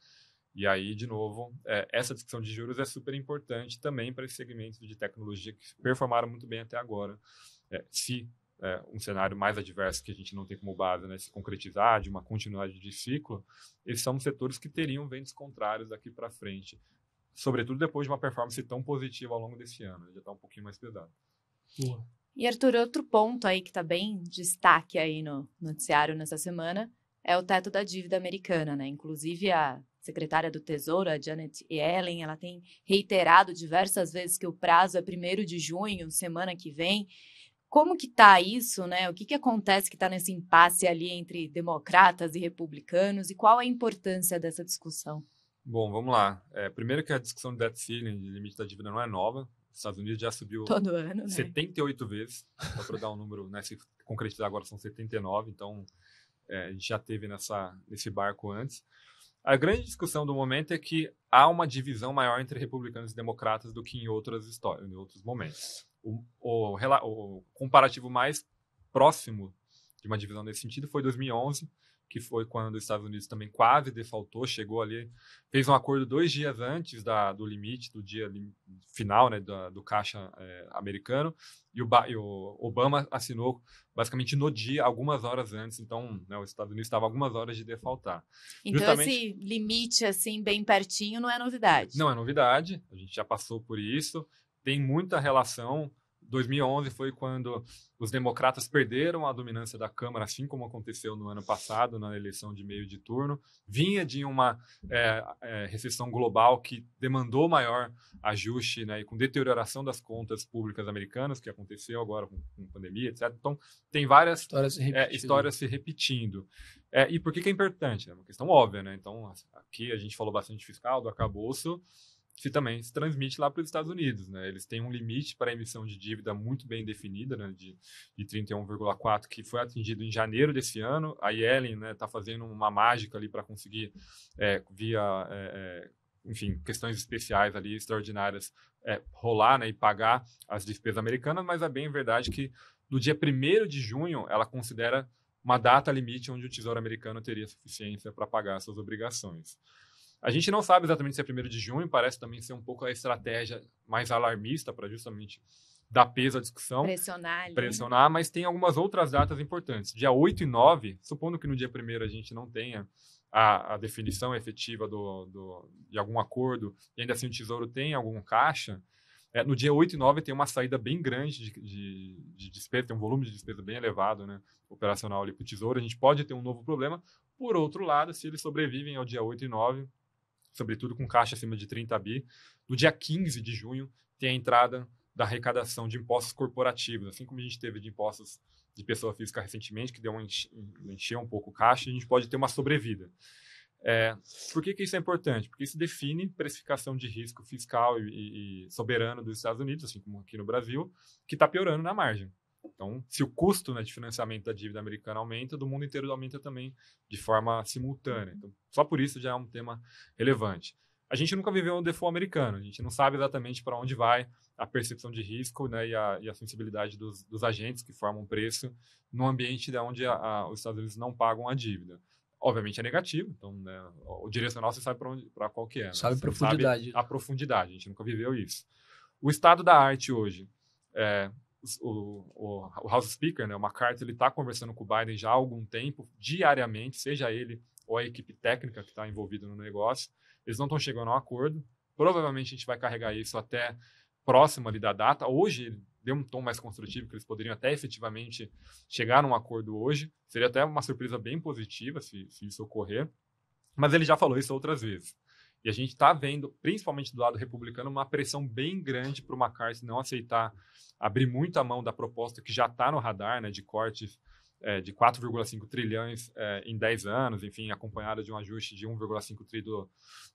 E aí, de novo, é, essa discussão de juros é super importante também para esse segmento de tecnologia que performaram muito bem até agora. É, se é, um cenário mais adverso que a gente não tem como base né, se concretizar, de uma continuidade de ciclo, esses são setores que teriam ventos contrários daqui para frente, sobretudo depois de uma performance tão positiva ao longo desse ano, né, já está um pouquinho mais pesado. Boa. E Arthur, outro ponto aí que está bem destaque aí no noticiário nessa semana é o teto da dívida americana, né? Inclusive a secretária do Tesouro, a Janet Yellen, ela tem reiterado diversas vezes que o prazo é primeiro de junho, semana que vem, como que está isso, né? O que, que acontece que está nesse impasse ali entre democratas e republicanos e qual a importância dessa discussão? Bom, vamos lá. É, primeiro que a discussão do debt ceiling, de limite da dívida, não é nova. Os Estados Unidos já subiu Todo ano, né? 78 vezes, só para dar um número, né, se concretizar agora são 79, então é, a gente já teve nessa, nesse barco antes. A grande discussão do momento é que há uma divisão maior entre republicanos e democratas do que em outras histórias, em outros momentos. O, o, o, comparativo mais próximo de uma divisão nesse sentido foi 2011, que foi quando os Estados Unidos também quase defaultou, chegou ali, fez um acordo dois dias antes da, do limite, do dia final né, da, do caixa é, americano, e o, e o, Obama assinou basicamente no dia, algumas horas antes, então né, os Estados Unidos estavam algumas horas de defaultar. Então Justamente, esse limite assim bem pertinho não é novidade? Não é novidade, a gente já passou por isso, tem muita relação. 2011 foi quando os democratas perderam a dominância da Câmara, assim como aconteceu no ano passado, na eleição de meio de turno. Vinha de uma é, é, recessão global que demandou maior ajuste né, e com deterioração das contas públicas americanas, que aconteceu agora com, com pandemia, etc. Então, tem várias histórias se é, repetindo. É, histórias se repetindo. É, e por que, que é importante? É uma questão óbvia. Né? Então, aqui a gente falou bastante fiscal, do acabouço se também se transmite lá para os Estados Unidos. Né? Eles têm um limite para emissão de dívida muito bem definida, né? de, de 31,4%, que foi atingido em janeiro desse ano. A Yellen está né, tá fazendo uma mágica ali para conseguir, é, via é, é, enfim, questões especiais ali, extraordinárias, é, rolar né, e pagar as despesas americanas, mas é bem verdade que no dia 1 de junho ela considera uma data limite onde o Tesouro americano teria suficiência para pagar suas obrigações. A gente não sabe exatamente se é 1 de junho, parece também ser um pouco a estratégia mais alarmista para justamente dar peso à discussão. Pressionar. Pressionar, mas tem algumas outras datas importantes. Dia 8 e 9, supondo que no dia 1 a gente não tenha a, a definição efetiva do, do, de algum acordo, e ainda assim o Tesouro tem algum caixa, é, no dia 8 e 9 tem uma saída bem grande de, de, de despesa, tem um volume de despesa bem elevado, né, operacional ali para o Tesouro. A gente pode ter um novo problema. Por outro lado, se eles sobrevivem ao dia 8 e 9, sobretudo com caixa acima de 30 bi. No dia 15 de junho, tem a entrada da arrecadação de impostos corporativos, assim como a gente teve de impostos de pessoa física recentemente, que deu um enche, encheu um pouco o caixa, a gente pode ter uma sobrevida. É, por que, que isso é importante? Porque isso define precificação de risco fiscal e, e soberano dos Estados Unidos, assim como aqui no Brasil, que está piorando na margem. Então, se o custo né, de financiamento da dívida americana aumenta, do mundo inteiro aumenta também de forma simultânea. Uhum. Então, só por isso já é um tema relevante. A gente nunca viveu um default americano, a gente não sabe exatamente para onde vai a percepção de risco né, e, a, e a sensibilidade dos, dos, agentes que formam o preço no ambiente de onde a, a, os Estados Unidos não pagam a dívida obviamente é negativo, então né, o direcional você sabe para qual que é. Né? Sabe, profundidade. sabe a profundidade. a profundidade, a gente nunca viveu isso. O estado da arte hoje, é, o, o, o, House Speaker, né, o McCarthy, ele está conversando com o Biden já há algum tempo, diariamente, seja ele ou a equipe técnica que está envolvida no negócio. Eles não estão chegando a um acordo. Provavelmente a gente vai carregar isso até próximo ali da data. Hoje ele deu um tom mais construtivo, que eles poderiam até efetivamente chegar a um acordo hoje. Seria até uma surpresa bem positiva se, se isso ocorrer. Mas ele já falou isso outras vezes. E a gente está vendo, principalmente do lado republicano, uma pressão bem grande para o McCarthy não aceitar abrir muito a mão da proposta que já está no radar, né, de corte é, de 4,5 trilhões é, em 10 anos, enfim, acompanhada de um ajuste de 1,5 tri do,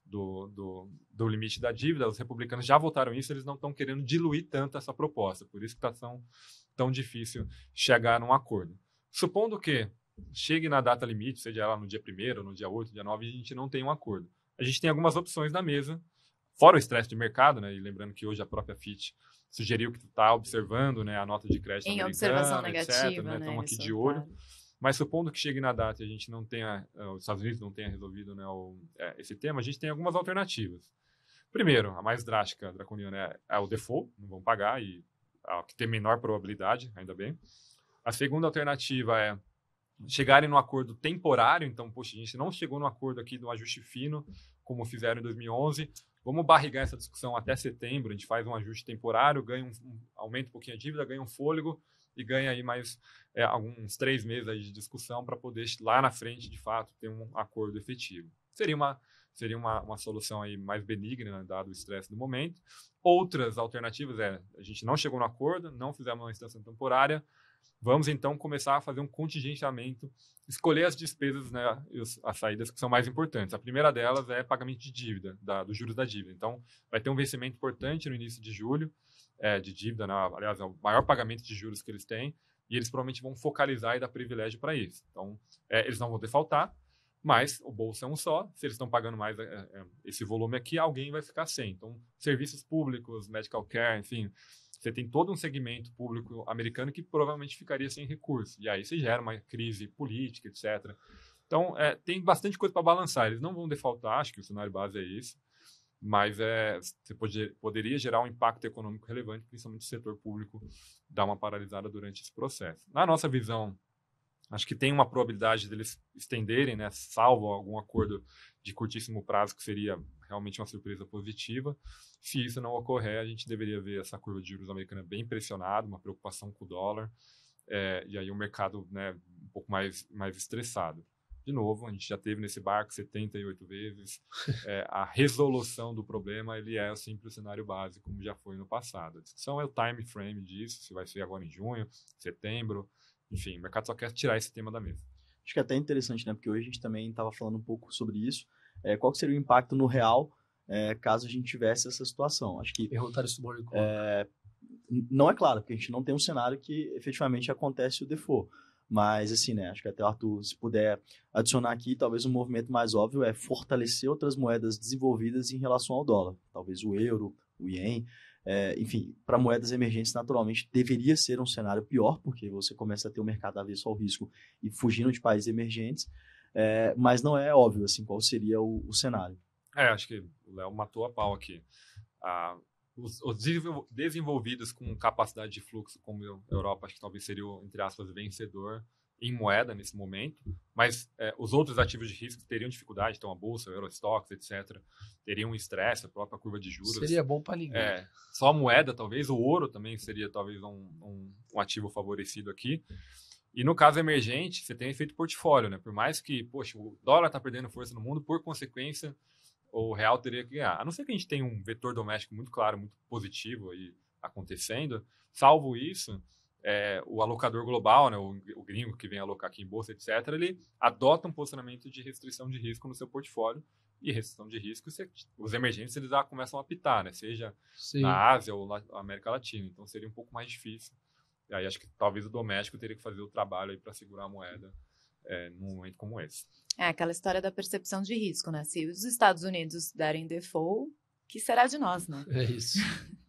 do, do, do, limite da dívida. Os republicanos já votaram isso, eles não estão querendo diluir tanto essa proposta, por isso que está tão, tão difícil chegar a um acordo. Supondo que chegue na data limite, seja ela no dia 1 no dia 8, dia 9, a gente não tem um acordo a gente tem algumas opções na mesa, fora o estresse de mercado, né? E lembrando que hoje a própria FIT sugeriu que está observando né, a nota de crédito em observação negativa, etc, né? Estamos né? aqui de olho. Mas supondo que chegue na data e a gente não tenha, eh, os Estados Unidos não tenha resolvido né, o, é, esse tema, a gente tem algumas alternativas. Primeiro, a mais drástica, draconiana, é, é o default, não vão pagar, e a que tem menor probabilidade, ainda bem. A segunda alternativa é chegarem no acordo temporário, então, poxa, a gente não chegou no acordo aqui do ajuste fino, como fizeram em 2011, vamos barrigar essa discussão até setembro, a gente faz um ajuste temporário, ganha um, um aumenta um pouquinho a dívida, ganha um fôlego e ganha aí mais é, alguns três meses aí de discussão para poder lá na frente, de fato, ter um acordo efetivo. Seria uma seria uma, uma solução aí mais benigna, né, dado o estresse do momento. Outras alternativas é, a gente não chegou no acordo, não fizemos uma instância temporária, Vamos então começar a fazer um contingenciamento, escolher as despesas, né, as saídas que são mais importantes. A primeira delas é pagamento de dívida, da, dos juros da dívida. Então, vai ter um vencimento importante no início de julho é, de dívida, né, aliás, é o maior pagamento de juros que eles têm, e eles provavelmente vão focalizar e dar privilégio para isso. Então, é, eles não vão defaltar, mas o bolso é um só. Se eles estão pagando mais é, é, esse volume aqui, alguém vai ficar sem. Então, serviços públicos, medical care, enfim, você tem todo um segmento público americano que provavelmente ficaria sem recurso. E aí você gera uma crise política, etc. Então, é, tem bastante coisa para balançar. Eles não vão defaultar, acho que o cenário base é esse, mas é, você poderia gerar um impacto econômico relevante, principalmente o setor público dar uma paralisada durante esse processo. Na nossa visão, acho que tem uma probabilidade deles estenderem, né, salvo algum acordo de curtíssimo prazo que seria realmente uma surpresa positiva. Se isso não ocorrer, a gente deveria ver essa curva de juros americana bem pressionada, uma preocupação com o dólar, é, e aí o um mercado né, um pouco mais, mais estressado. De novo, a gente já teve nesse barco 78 vezes. É, a resolução do problema ele é sempre o cenário base, como já foi no passado. A discussão é o time frame disso, se vai ser agora em junho, setembro, enfim, o mercado só quer tirar esse tema da mesa. Acho que é até interessante, né? Porque hoje a gente também estava falando um pouco sobre isso é, qual seria o impacto no real é, caso a gente tivesse essa situação. Acho que... Perguntar isso do é, Não é claro, porque a gente não tem um cenário que efetivamente acontece o default. Mas, assim, né, acho que até o Arthur, se puder adicionar aqui, talvez um movimento mais óbvio é fortalecer outras moedas desenvolvidas em relação ao dólar. Talvez o euro, o ien, é, enfim, para moedas emergentes, naturalmente, deveria ser um cenário pior, porque você começa a ter o mercado avesso ao risco e fugindo de países emergentes é, mas não é óbvio assim qual seria o, o cenário. É, acho que o Léo matou a pau aqui. Ah, os, os, desenvolvidos com capacidade de fluxo, como a Europa, acho que talvez seria, o, entre aspas, vencedor em moeda nesse momento, mas é, os outros ativos de risco teriam dificuldade, então a bolsa, o Eurostox, etc., teriam um estresse, a própria curva de juros. Seria bom para ninguém. É, só a moeda, talvez, o ouro também seria talvez um, um, um ativo favorecido aqui. E no caso emergente, você tem efeito portfólio, né? Por mais que, poxa, o dólar está perdendo força no mundo, por consequência, o real teria que ganhar. A não ser que a gente tenha um vetor doméstico muito claro, muito positivo aí acontecendo, salvo isso, é, o alocador global, né, o, o, gringo que vem alocar aqui em bolsa, etc., ele adota um posicionamento de restrição de risco no seu portfólio. E restrição de risco, você, os emergentes eles já começam a apitar, né, seja Sim. na Ásia ou na América Latina. Então seria um pouco mais difícil e aí acho que talvez o doméstico teria que fazer o trabalho aí para segurar a moeda é, num momento como esse. É aquela história da percepção de risco, né? Se os Estados Unidos derem default, que será de nós, né? É isso.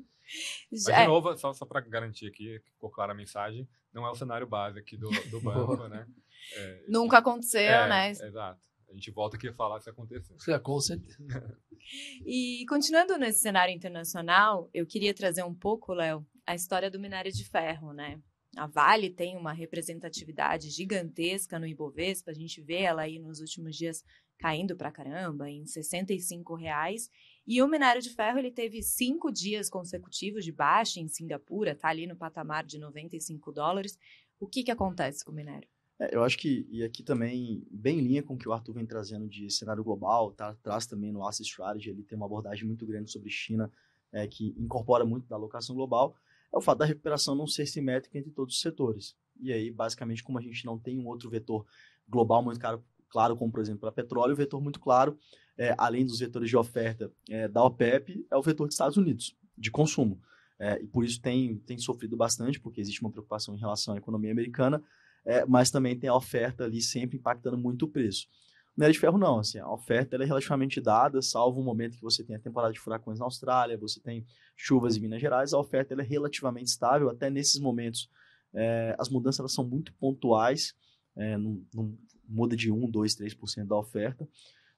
Mas, de é. novo, só, só para garantir aqui, ficou clara a mensagem, não é o cenário base aqui do, do banco, né? É, Nunca aconteceu, é, né? Exato. A gente volta aqui a falar se aconteceu. É, com certeza. e continuando nesse cenário internacional, eu queria trazer um pouco, Léo, a história do minério de ferro, né? A Vale tem uma representatividade gigantesca no Ibovespa, a gente vê ela aí nos últimos dias caindo para caramba, em 65 reais. E o minério de ferro ele teve cinco dias consecutivos de baixa em Singapura, tá ali no patamar de 95 dólares. O que, que acontece com o minério? É, eu acho que, e aqui também, bem em linha com o que o Arthur vem trazendo de cenário global, tá, traz também no Asset Strategy, ele tem uma abordagem muito grande sobre China, é, que incorpora muito da alocação global é o fato da recuperação não ser simétrica entre todos os setores. E aí, basicamente, como a gente não tem um outro vetor global muito caro, claro, como por exemplo para petróleo, o vetor muito claro, é, além dos vetores de oferta é, da OPEP, é o vetor dos Estados Unidos, de consumo. É, e por isso tem, tem sofrido bastante, porque existe uma preocupação em relação à economia americana, é, mas também tem a oferta ali sempre impactando muito o preço. Não era de ferro, não. Assim, a oferta é relativamente dada, salvo o momento que você tem a temporada de furacões na Austrália, você tem chuvas em Minas Gerais, a oferta é relativamente estável. Até nesses momentos, é, as mudanças são muito pontuais, é, não, não, muda de 1, 2, 3% da oferta.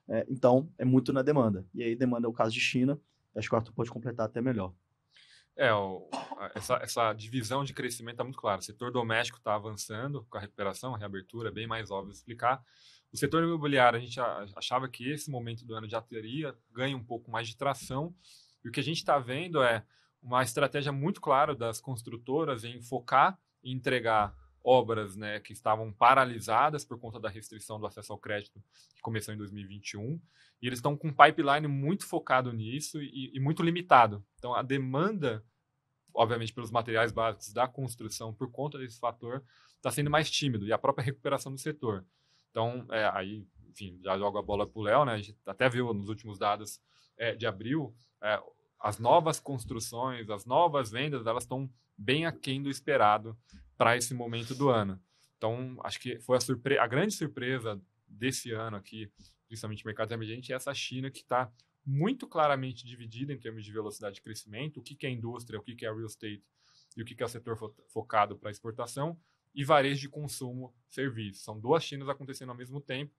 É, então, é muito na demanda. E aí, demanda é o caso de China, acho que o Arthur pode completar até melhor. É, o, essa, essa divisão de crescimento está muito clara. O setor doméstico está avançando com a recuperação, a reabertura, é bem mais óbvio explicar. O setor imobiliário, a gente achava que esse momento do ano já teria ganho um pouco mais de tração. E o que a gente está vendo é uma estratégia muito clara das construtoras em focar e entregar obras né, que estavam paralisadas por conta da restrição do acesso ao crédito que começou em 2021. E eles estão com um pipeline muito focado nisso e, e muito limitado. Então, a demanda obviamente pelos materiais básicos da construção por conta desse fator está sendo mais tímido e a própria recuperação do setor então é, aí enfim já jogo a bola para o Léo né a gente até viu nos últimos dados é, de abril é, as novas construções as novas vendas elas estão bem aquém do esperado para esse momento do ano. Então, acho que foi a, surpre a grande surpresa desse ano aqui, principalmente mercado emergente, é essa China que está muito claramente dividida em termos de velocidade de crescimento, o que, que é indústria, o que, que é real estate e o que, que é o setor fo focado para exportação, e varejo de consumo, serviço. São duas Chinas acontecendo ao mesmo tempo.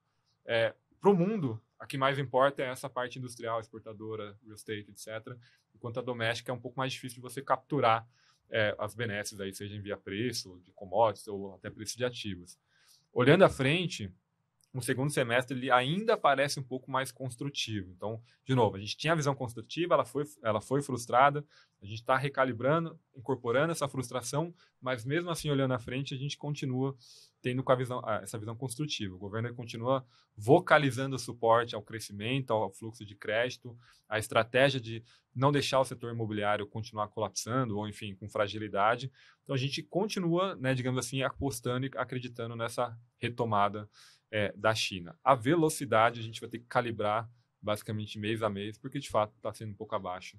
É, para o mundo, a que mais importa é essa parte industrial, exportadora, real estate, etc. Enquanto a doméstica é um pouco mais difícil de você capturar é, as benesses aí, seja em via preço de commodities ou até preço de ativos. Olhando à frente, o segundo semestre ele ainda parece um pouco mais construtivo. Então, de novo, a gente tinha a visão construtiva, ela foi, ela foi frustrada, a gente está recalibrando, incorporando essa frustração, mas mesmo assim, olhando à frente, a gente continua tendo com a visão, ah, essa visão construtiva. O governo continua vocalizando o suporte ao crescimento, ao fluxo de crédito, a estratégia de não deixar o setor imobiliário continuar colapsando ou, enfim, com fragilidade. Então, a gente continua, né, digamos assim, apostando e acreditando nessa retomada é, da China. A velocidade a gente vai ter que calibrar basicamente mês a mês, porque, de fato, está sendo um pouco abaixo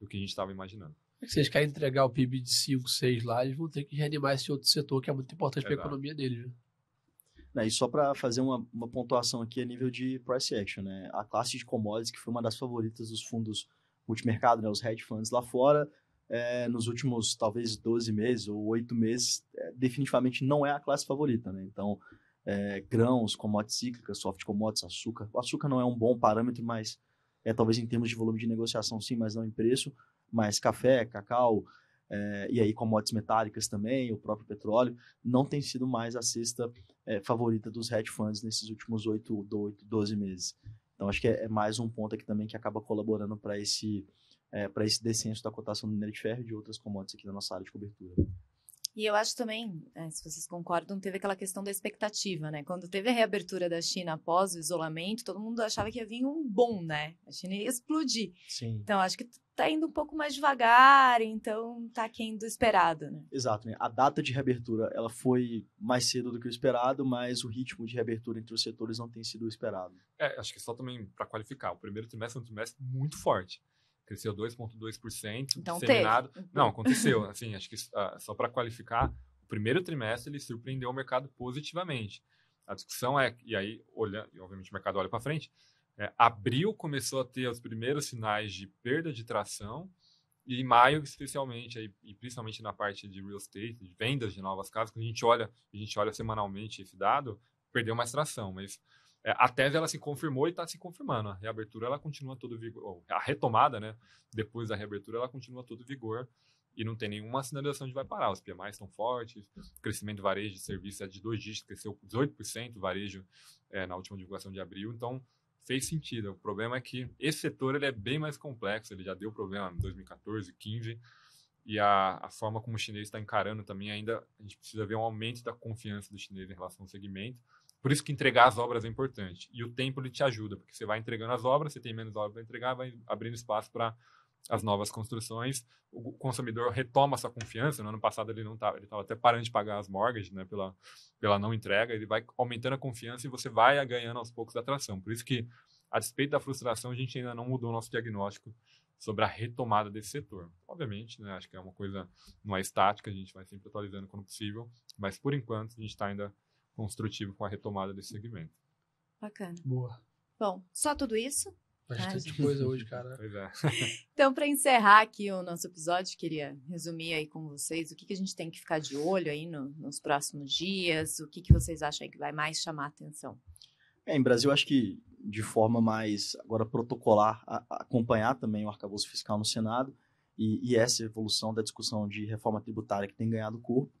do que a gente estava imaginando. É se vocês querem entregar o PIB de 5, 6 lá, eles vão ter que reanimar esse outro setor que é muito importante para a economia deles. Né? E só para fazer uma, uma, pontuação aqui a nível de price action, né? a classe de commodities, que foi uma das favoritas dos fundos multimercado, né? os hedge funds lá fora, é, nos últimos talvez 12 meses ou 8 meses, é, definitivamente não é a classe favorita. Né? Então, é, grãos, commodities cíclicas, soft commodities, açúcar. O açúcar não é um bom parâmetro, mas é talvez em termos de volume de negociação sim, mas não em preço mais café, cacau, é, e aí commodities metálicas também, o próprio petróleo, não tem sido mais a cesta é, favorita dos hedge funds nesses últimos 8, 8 12 meses. Então, acho que é, é mais um ponto aqui também que acaba colaborando para esse, é, esse descenso da cotação do minério de ferro e de outras commodities aqui na nossa área de cobertura. E eu acho também, é, se vocês concordam, teve aquela questão da expectativa, né? Quando teve a reabertura da China após o isolamento, todo mundo achava que ia vir um bom, né? A China ia explodir. Sim. Então, acho que tá indo um pouco mais devagar, então tá aquém do esperado, né? Exato, né? A data de reabertura, ela foi mais cedo do que o esperado, mas o ritmo de reabertura entre os setores não tem sido o esperado. É, acho que só também para qualificar, o primeiro trimestre é um trimestre muito forte. Cresceu 2,2%, então disseminado. Teve. Uhum. Não, aconteceu. assim, acho que uh, só para qualificar, o primeiro trimestre ele surpreendeu o mercado positivamente. A discussão é, e aí, olha, obviamente o mercado olha para frente, é, abril começou a ter os primeiros sinais de perda de tração e maio especialmente aí, e principalmente na parte de real estate, de vendas de novas casas, que a gente olha, a gente olha semanalmente esse dado, perdeu mais tração, mas é, a tese ela se confirmou e está se confirmando. A reabertura ela continua todo vigor, a retomada, né? Depois da reabertura ela continua todo vigor e não tem nenhuma sinalização de vai parar. Os PMIs estão fortes, o crescimento do varejo de serviços é de dois dígitos, cresceu 18%, o varejo é, na última divulgação de abril. Então, fez sentido. O problema é que esse setor ele é bem mais complexo, ele já deu problema em 2014, 15 e a, a forma como o chinês está encarando também ainda a gente precisa ver um aumento da confiança do chinês em relação ao segmento. Por isso que entregar as obras é importante. E o tempo ele te ajuda, porque você vai entregando as obras, você tem menos obras para entregar, vai abrindo espaço para as novas construções, o consumidor retoma sua confiança. No ano passado ele não estava, tá, ele estava até parando de pagar as mortgages, né, pela, pela não entrega. Ele vai aumentando a confiança e você vai ganhando aos poucos atração. Por isso que, a despeito da frustração, a gente ainda não mudou o nosso diagnóstico sobre a retomada desse setor. Obviamente, né, acho que é uma coisa não é estática, a gente vai sempre atualizando quando possível, mas por enquanto a gente está ainda construtivo com a retomada desse segmento. Bacana. Boa. Bom, só tudo isso? Bastante Ai, coisa hoje, cara. Né? Pois é. Então, para encerrar aqui o nosso episódio, queria resumir aí com vocês o que, que a gente tem que ficar de olho aí no, nos próximos dias, o que, que vocês acham que vai mais chamar a atenção? É, em Brasil, acho que de forma mais agora protocolar, a, a acompanhar também o arcabouço fiscal no Senado e, e, essa evolução da discussão de reforma tributária que tem ganhado corpo.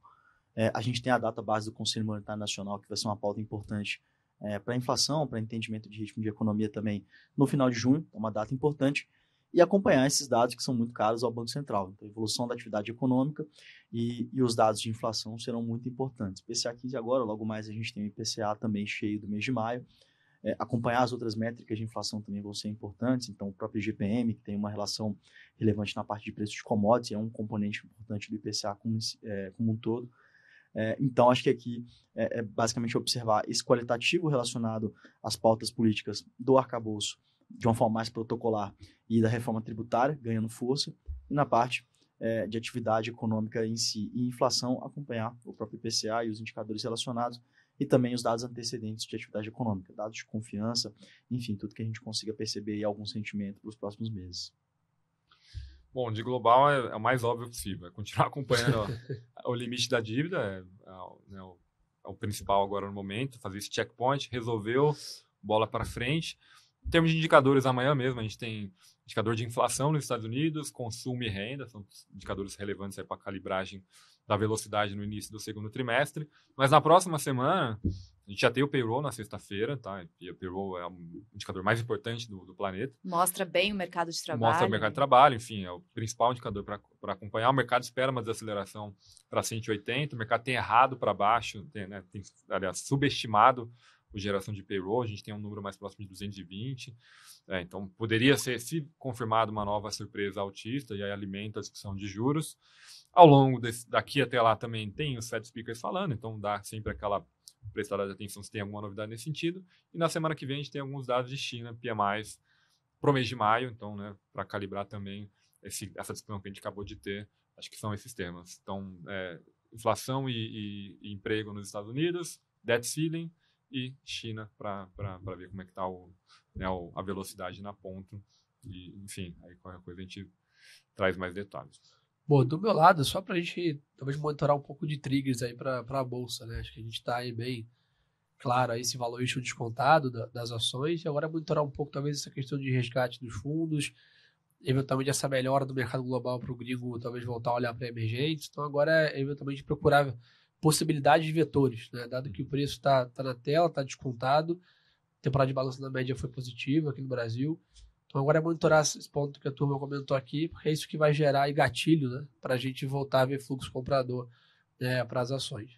É, a gente tem a data base do Conselho Monetário Nacional, que vai ser uma pauta importante é, para inflação, para entendimento de ritmo de economia também no final de junho, é uma data importante, e acompanhar esses dados que são muito caros ao Banco Central. Então, a evolução da atividade econômica e, e os dados de inflação serão muito importantes. IPCA 15 agora, logo mais a gente tem o IPCA também cheio do mês de maio. É, acompanhar as outras métricas de inflação também vão ser importantes. Então, o próprio GPM, que tem uma relação relevante na parte de preços de commodities, é um componente importante do IPCA como, é, como um todo. É, então, acho que aqui é, é basicamente observar esse qualitativo relacionado às pautas políticas do arcabouço de uma forma mais protocolar e da reforma tributária ganhando força, e na parte é, de atividade econômica em si e inflação, acompanhar o próprio IPCA e os indicadores relacionados e também os dados antecedentes de atividade econômica, dados de confiança, enfim, tudo que a gente consiga perceber e algum sentimento para os próximos meses. Bom, de global é, é o mais óbvio possível. É continuar acompanhando o, limite da dívida, é, é, né, o, é, o, principal agora no momento. Fazer esse checkpoint, resolveu, bola para frente. Em termos de indicadores, amanhã mesmo a gente tem indicador de inflação nos Estados Unidos, consumo e renda, são indicadores relevantes para a calibragem da velocidade no início do segundo trimestre. Mas na próxima semana, a gente já tem o payroll na sexta-feira, tá? E o payroll é o indicador mais importante do, do, planeta. Mostra bem o mercado de trabalho. Mostra o mercado de trabalho, enfim, é o principal indicador para acompanhar. O mercado espera uma desaceleração para 180, o mercado tem errado para baixo, tem, né, tem, aliás, subestimado a geração de payroll, a gente tem um número mais próximo de 220. É, né, então, poderia ser, se confirmado, uma nova surpresa autista, e aí alimenta a discussão de juros. Ao longo desse, daqui até lá também tem os Fed Speakers falando, então dá sempre aquela prestar atenção se tem alguma novidade nesse sentido. E na semana que vem a gente tem alguns dados de China, PMIs, para o mês de maio, então, né, para calibrar também esse, essa discussão que a gente acabou de ter, acho que são esses temas. Então, é, inflação e, e, e, emprego nos Estados Unidos, debt ceiling e China, para ver como é que está né, a velocidade na ponta. E, enfim, aí qualquer coisa a gente traz mais detalhes. Bom, do meu lado, só para a gente talvez monitorar um pouco de triggers aí para a bolsa, né? Acho que a gente está aí bem claro aí esse valuation descontado da, das ações e agora monitorar um pouco talvez essa questão de resgate dos fundos, eventualmente essa melhora do mercado global para o gringo talvez voltar a olhar para emergentes. Então agora é eventualmente procurar possibilidades de vetores, né? Dado que o preço está tá na tela, está descontado, temporada de balança na média foi positiva aqui no Brasil. Então agora é monitorar esse ponto que a turma comentou aqui, porque é isso que vai gerar gatilho, né? Para a gente voltar a ver fluxo comprador né, para as ações.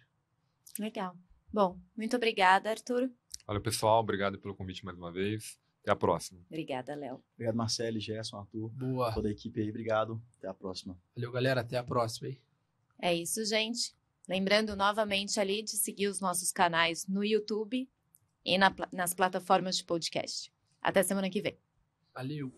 Legal. Bom, muito obrigada, Arthur. Olha, pessoal, obrigado pelo convite mais uma vez. Até a próxima. Obrigada, Léo. Obrigado, Marcelo, Gerson, Arthur. Boa. Toda a equipe aí, obrigado. Até a próxima. Valeu, galera. Até a próxima, aí. É isso, gente. Lembrando novamente ali de seguir os nossos canais no YouTube e na, nas plataformas de podcast. Até semana que vem. Valeu!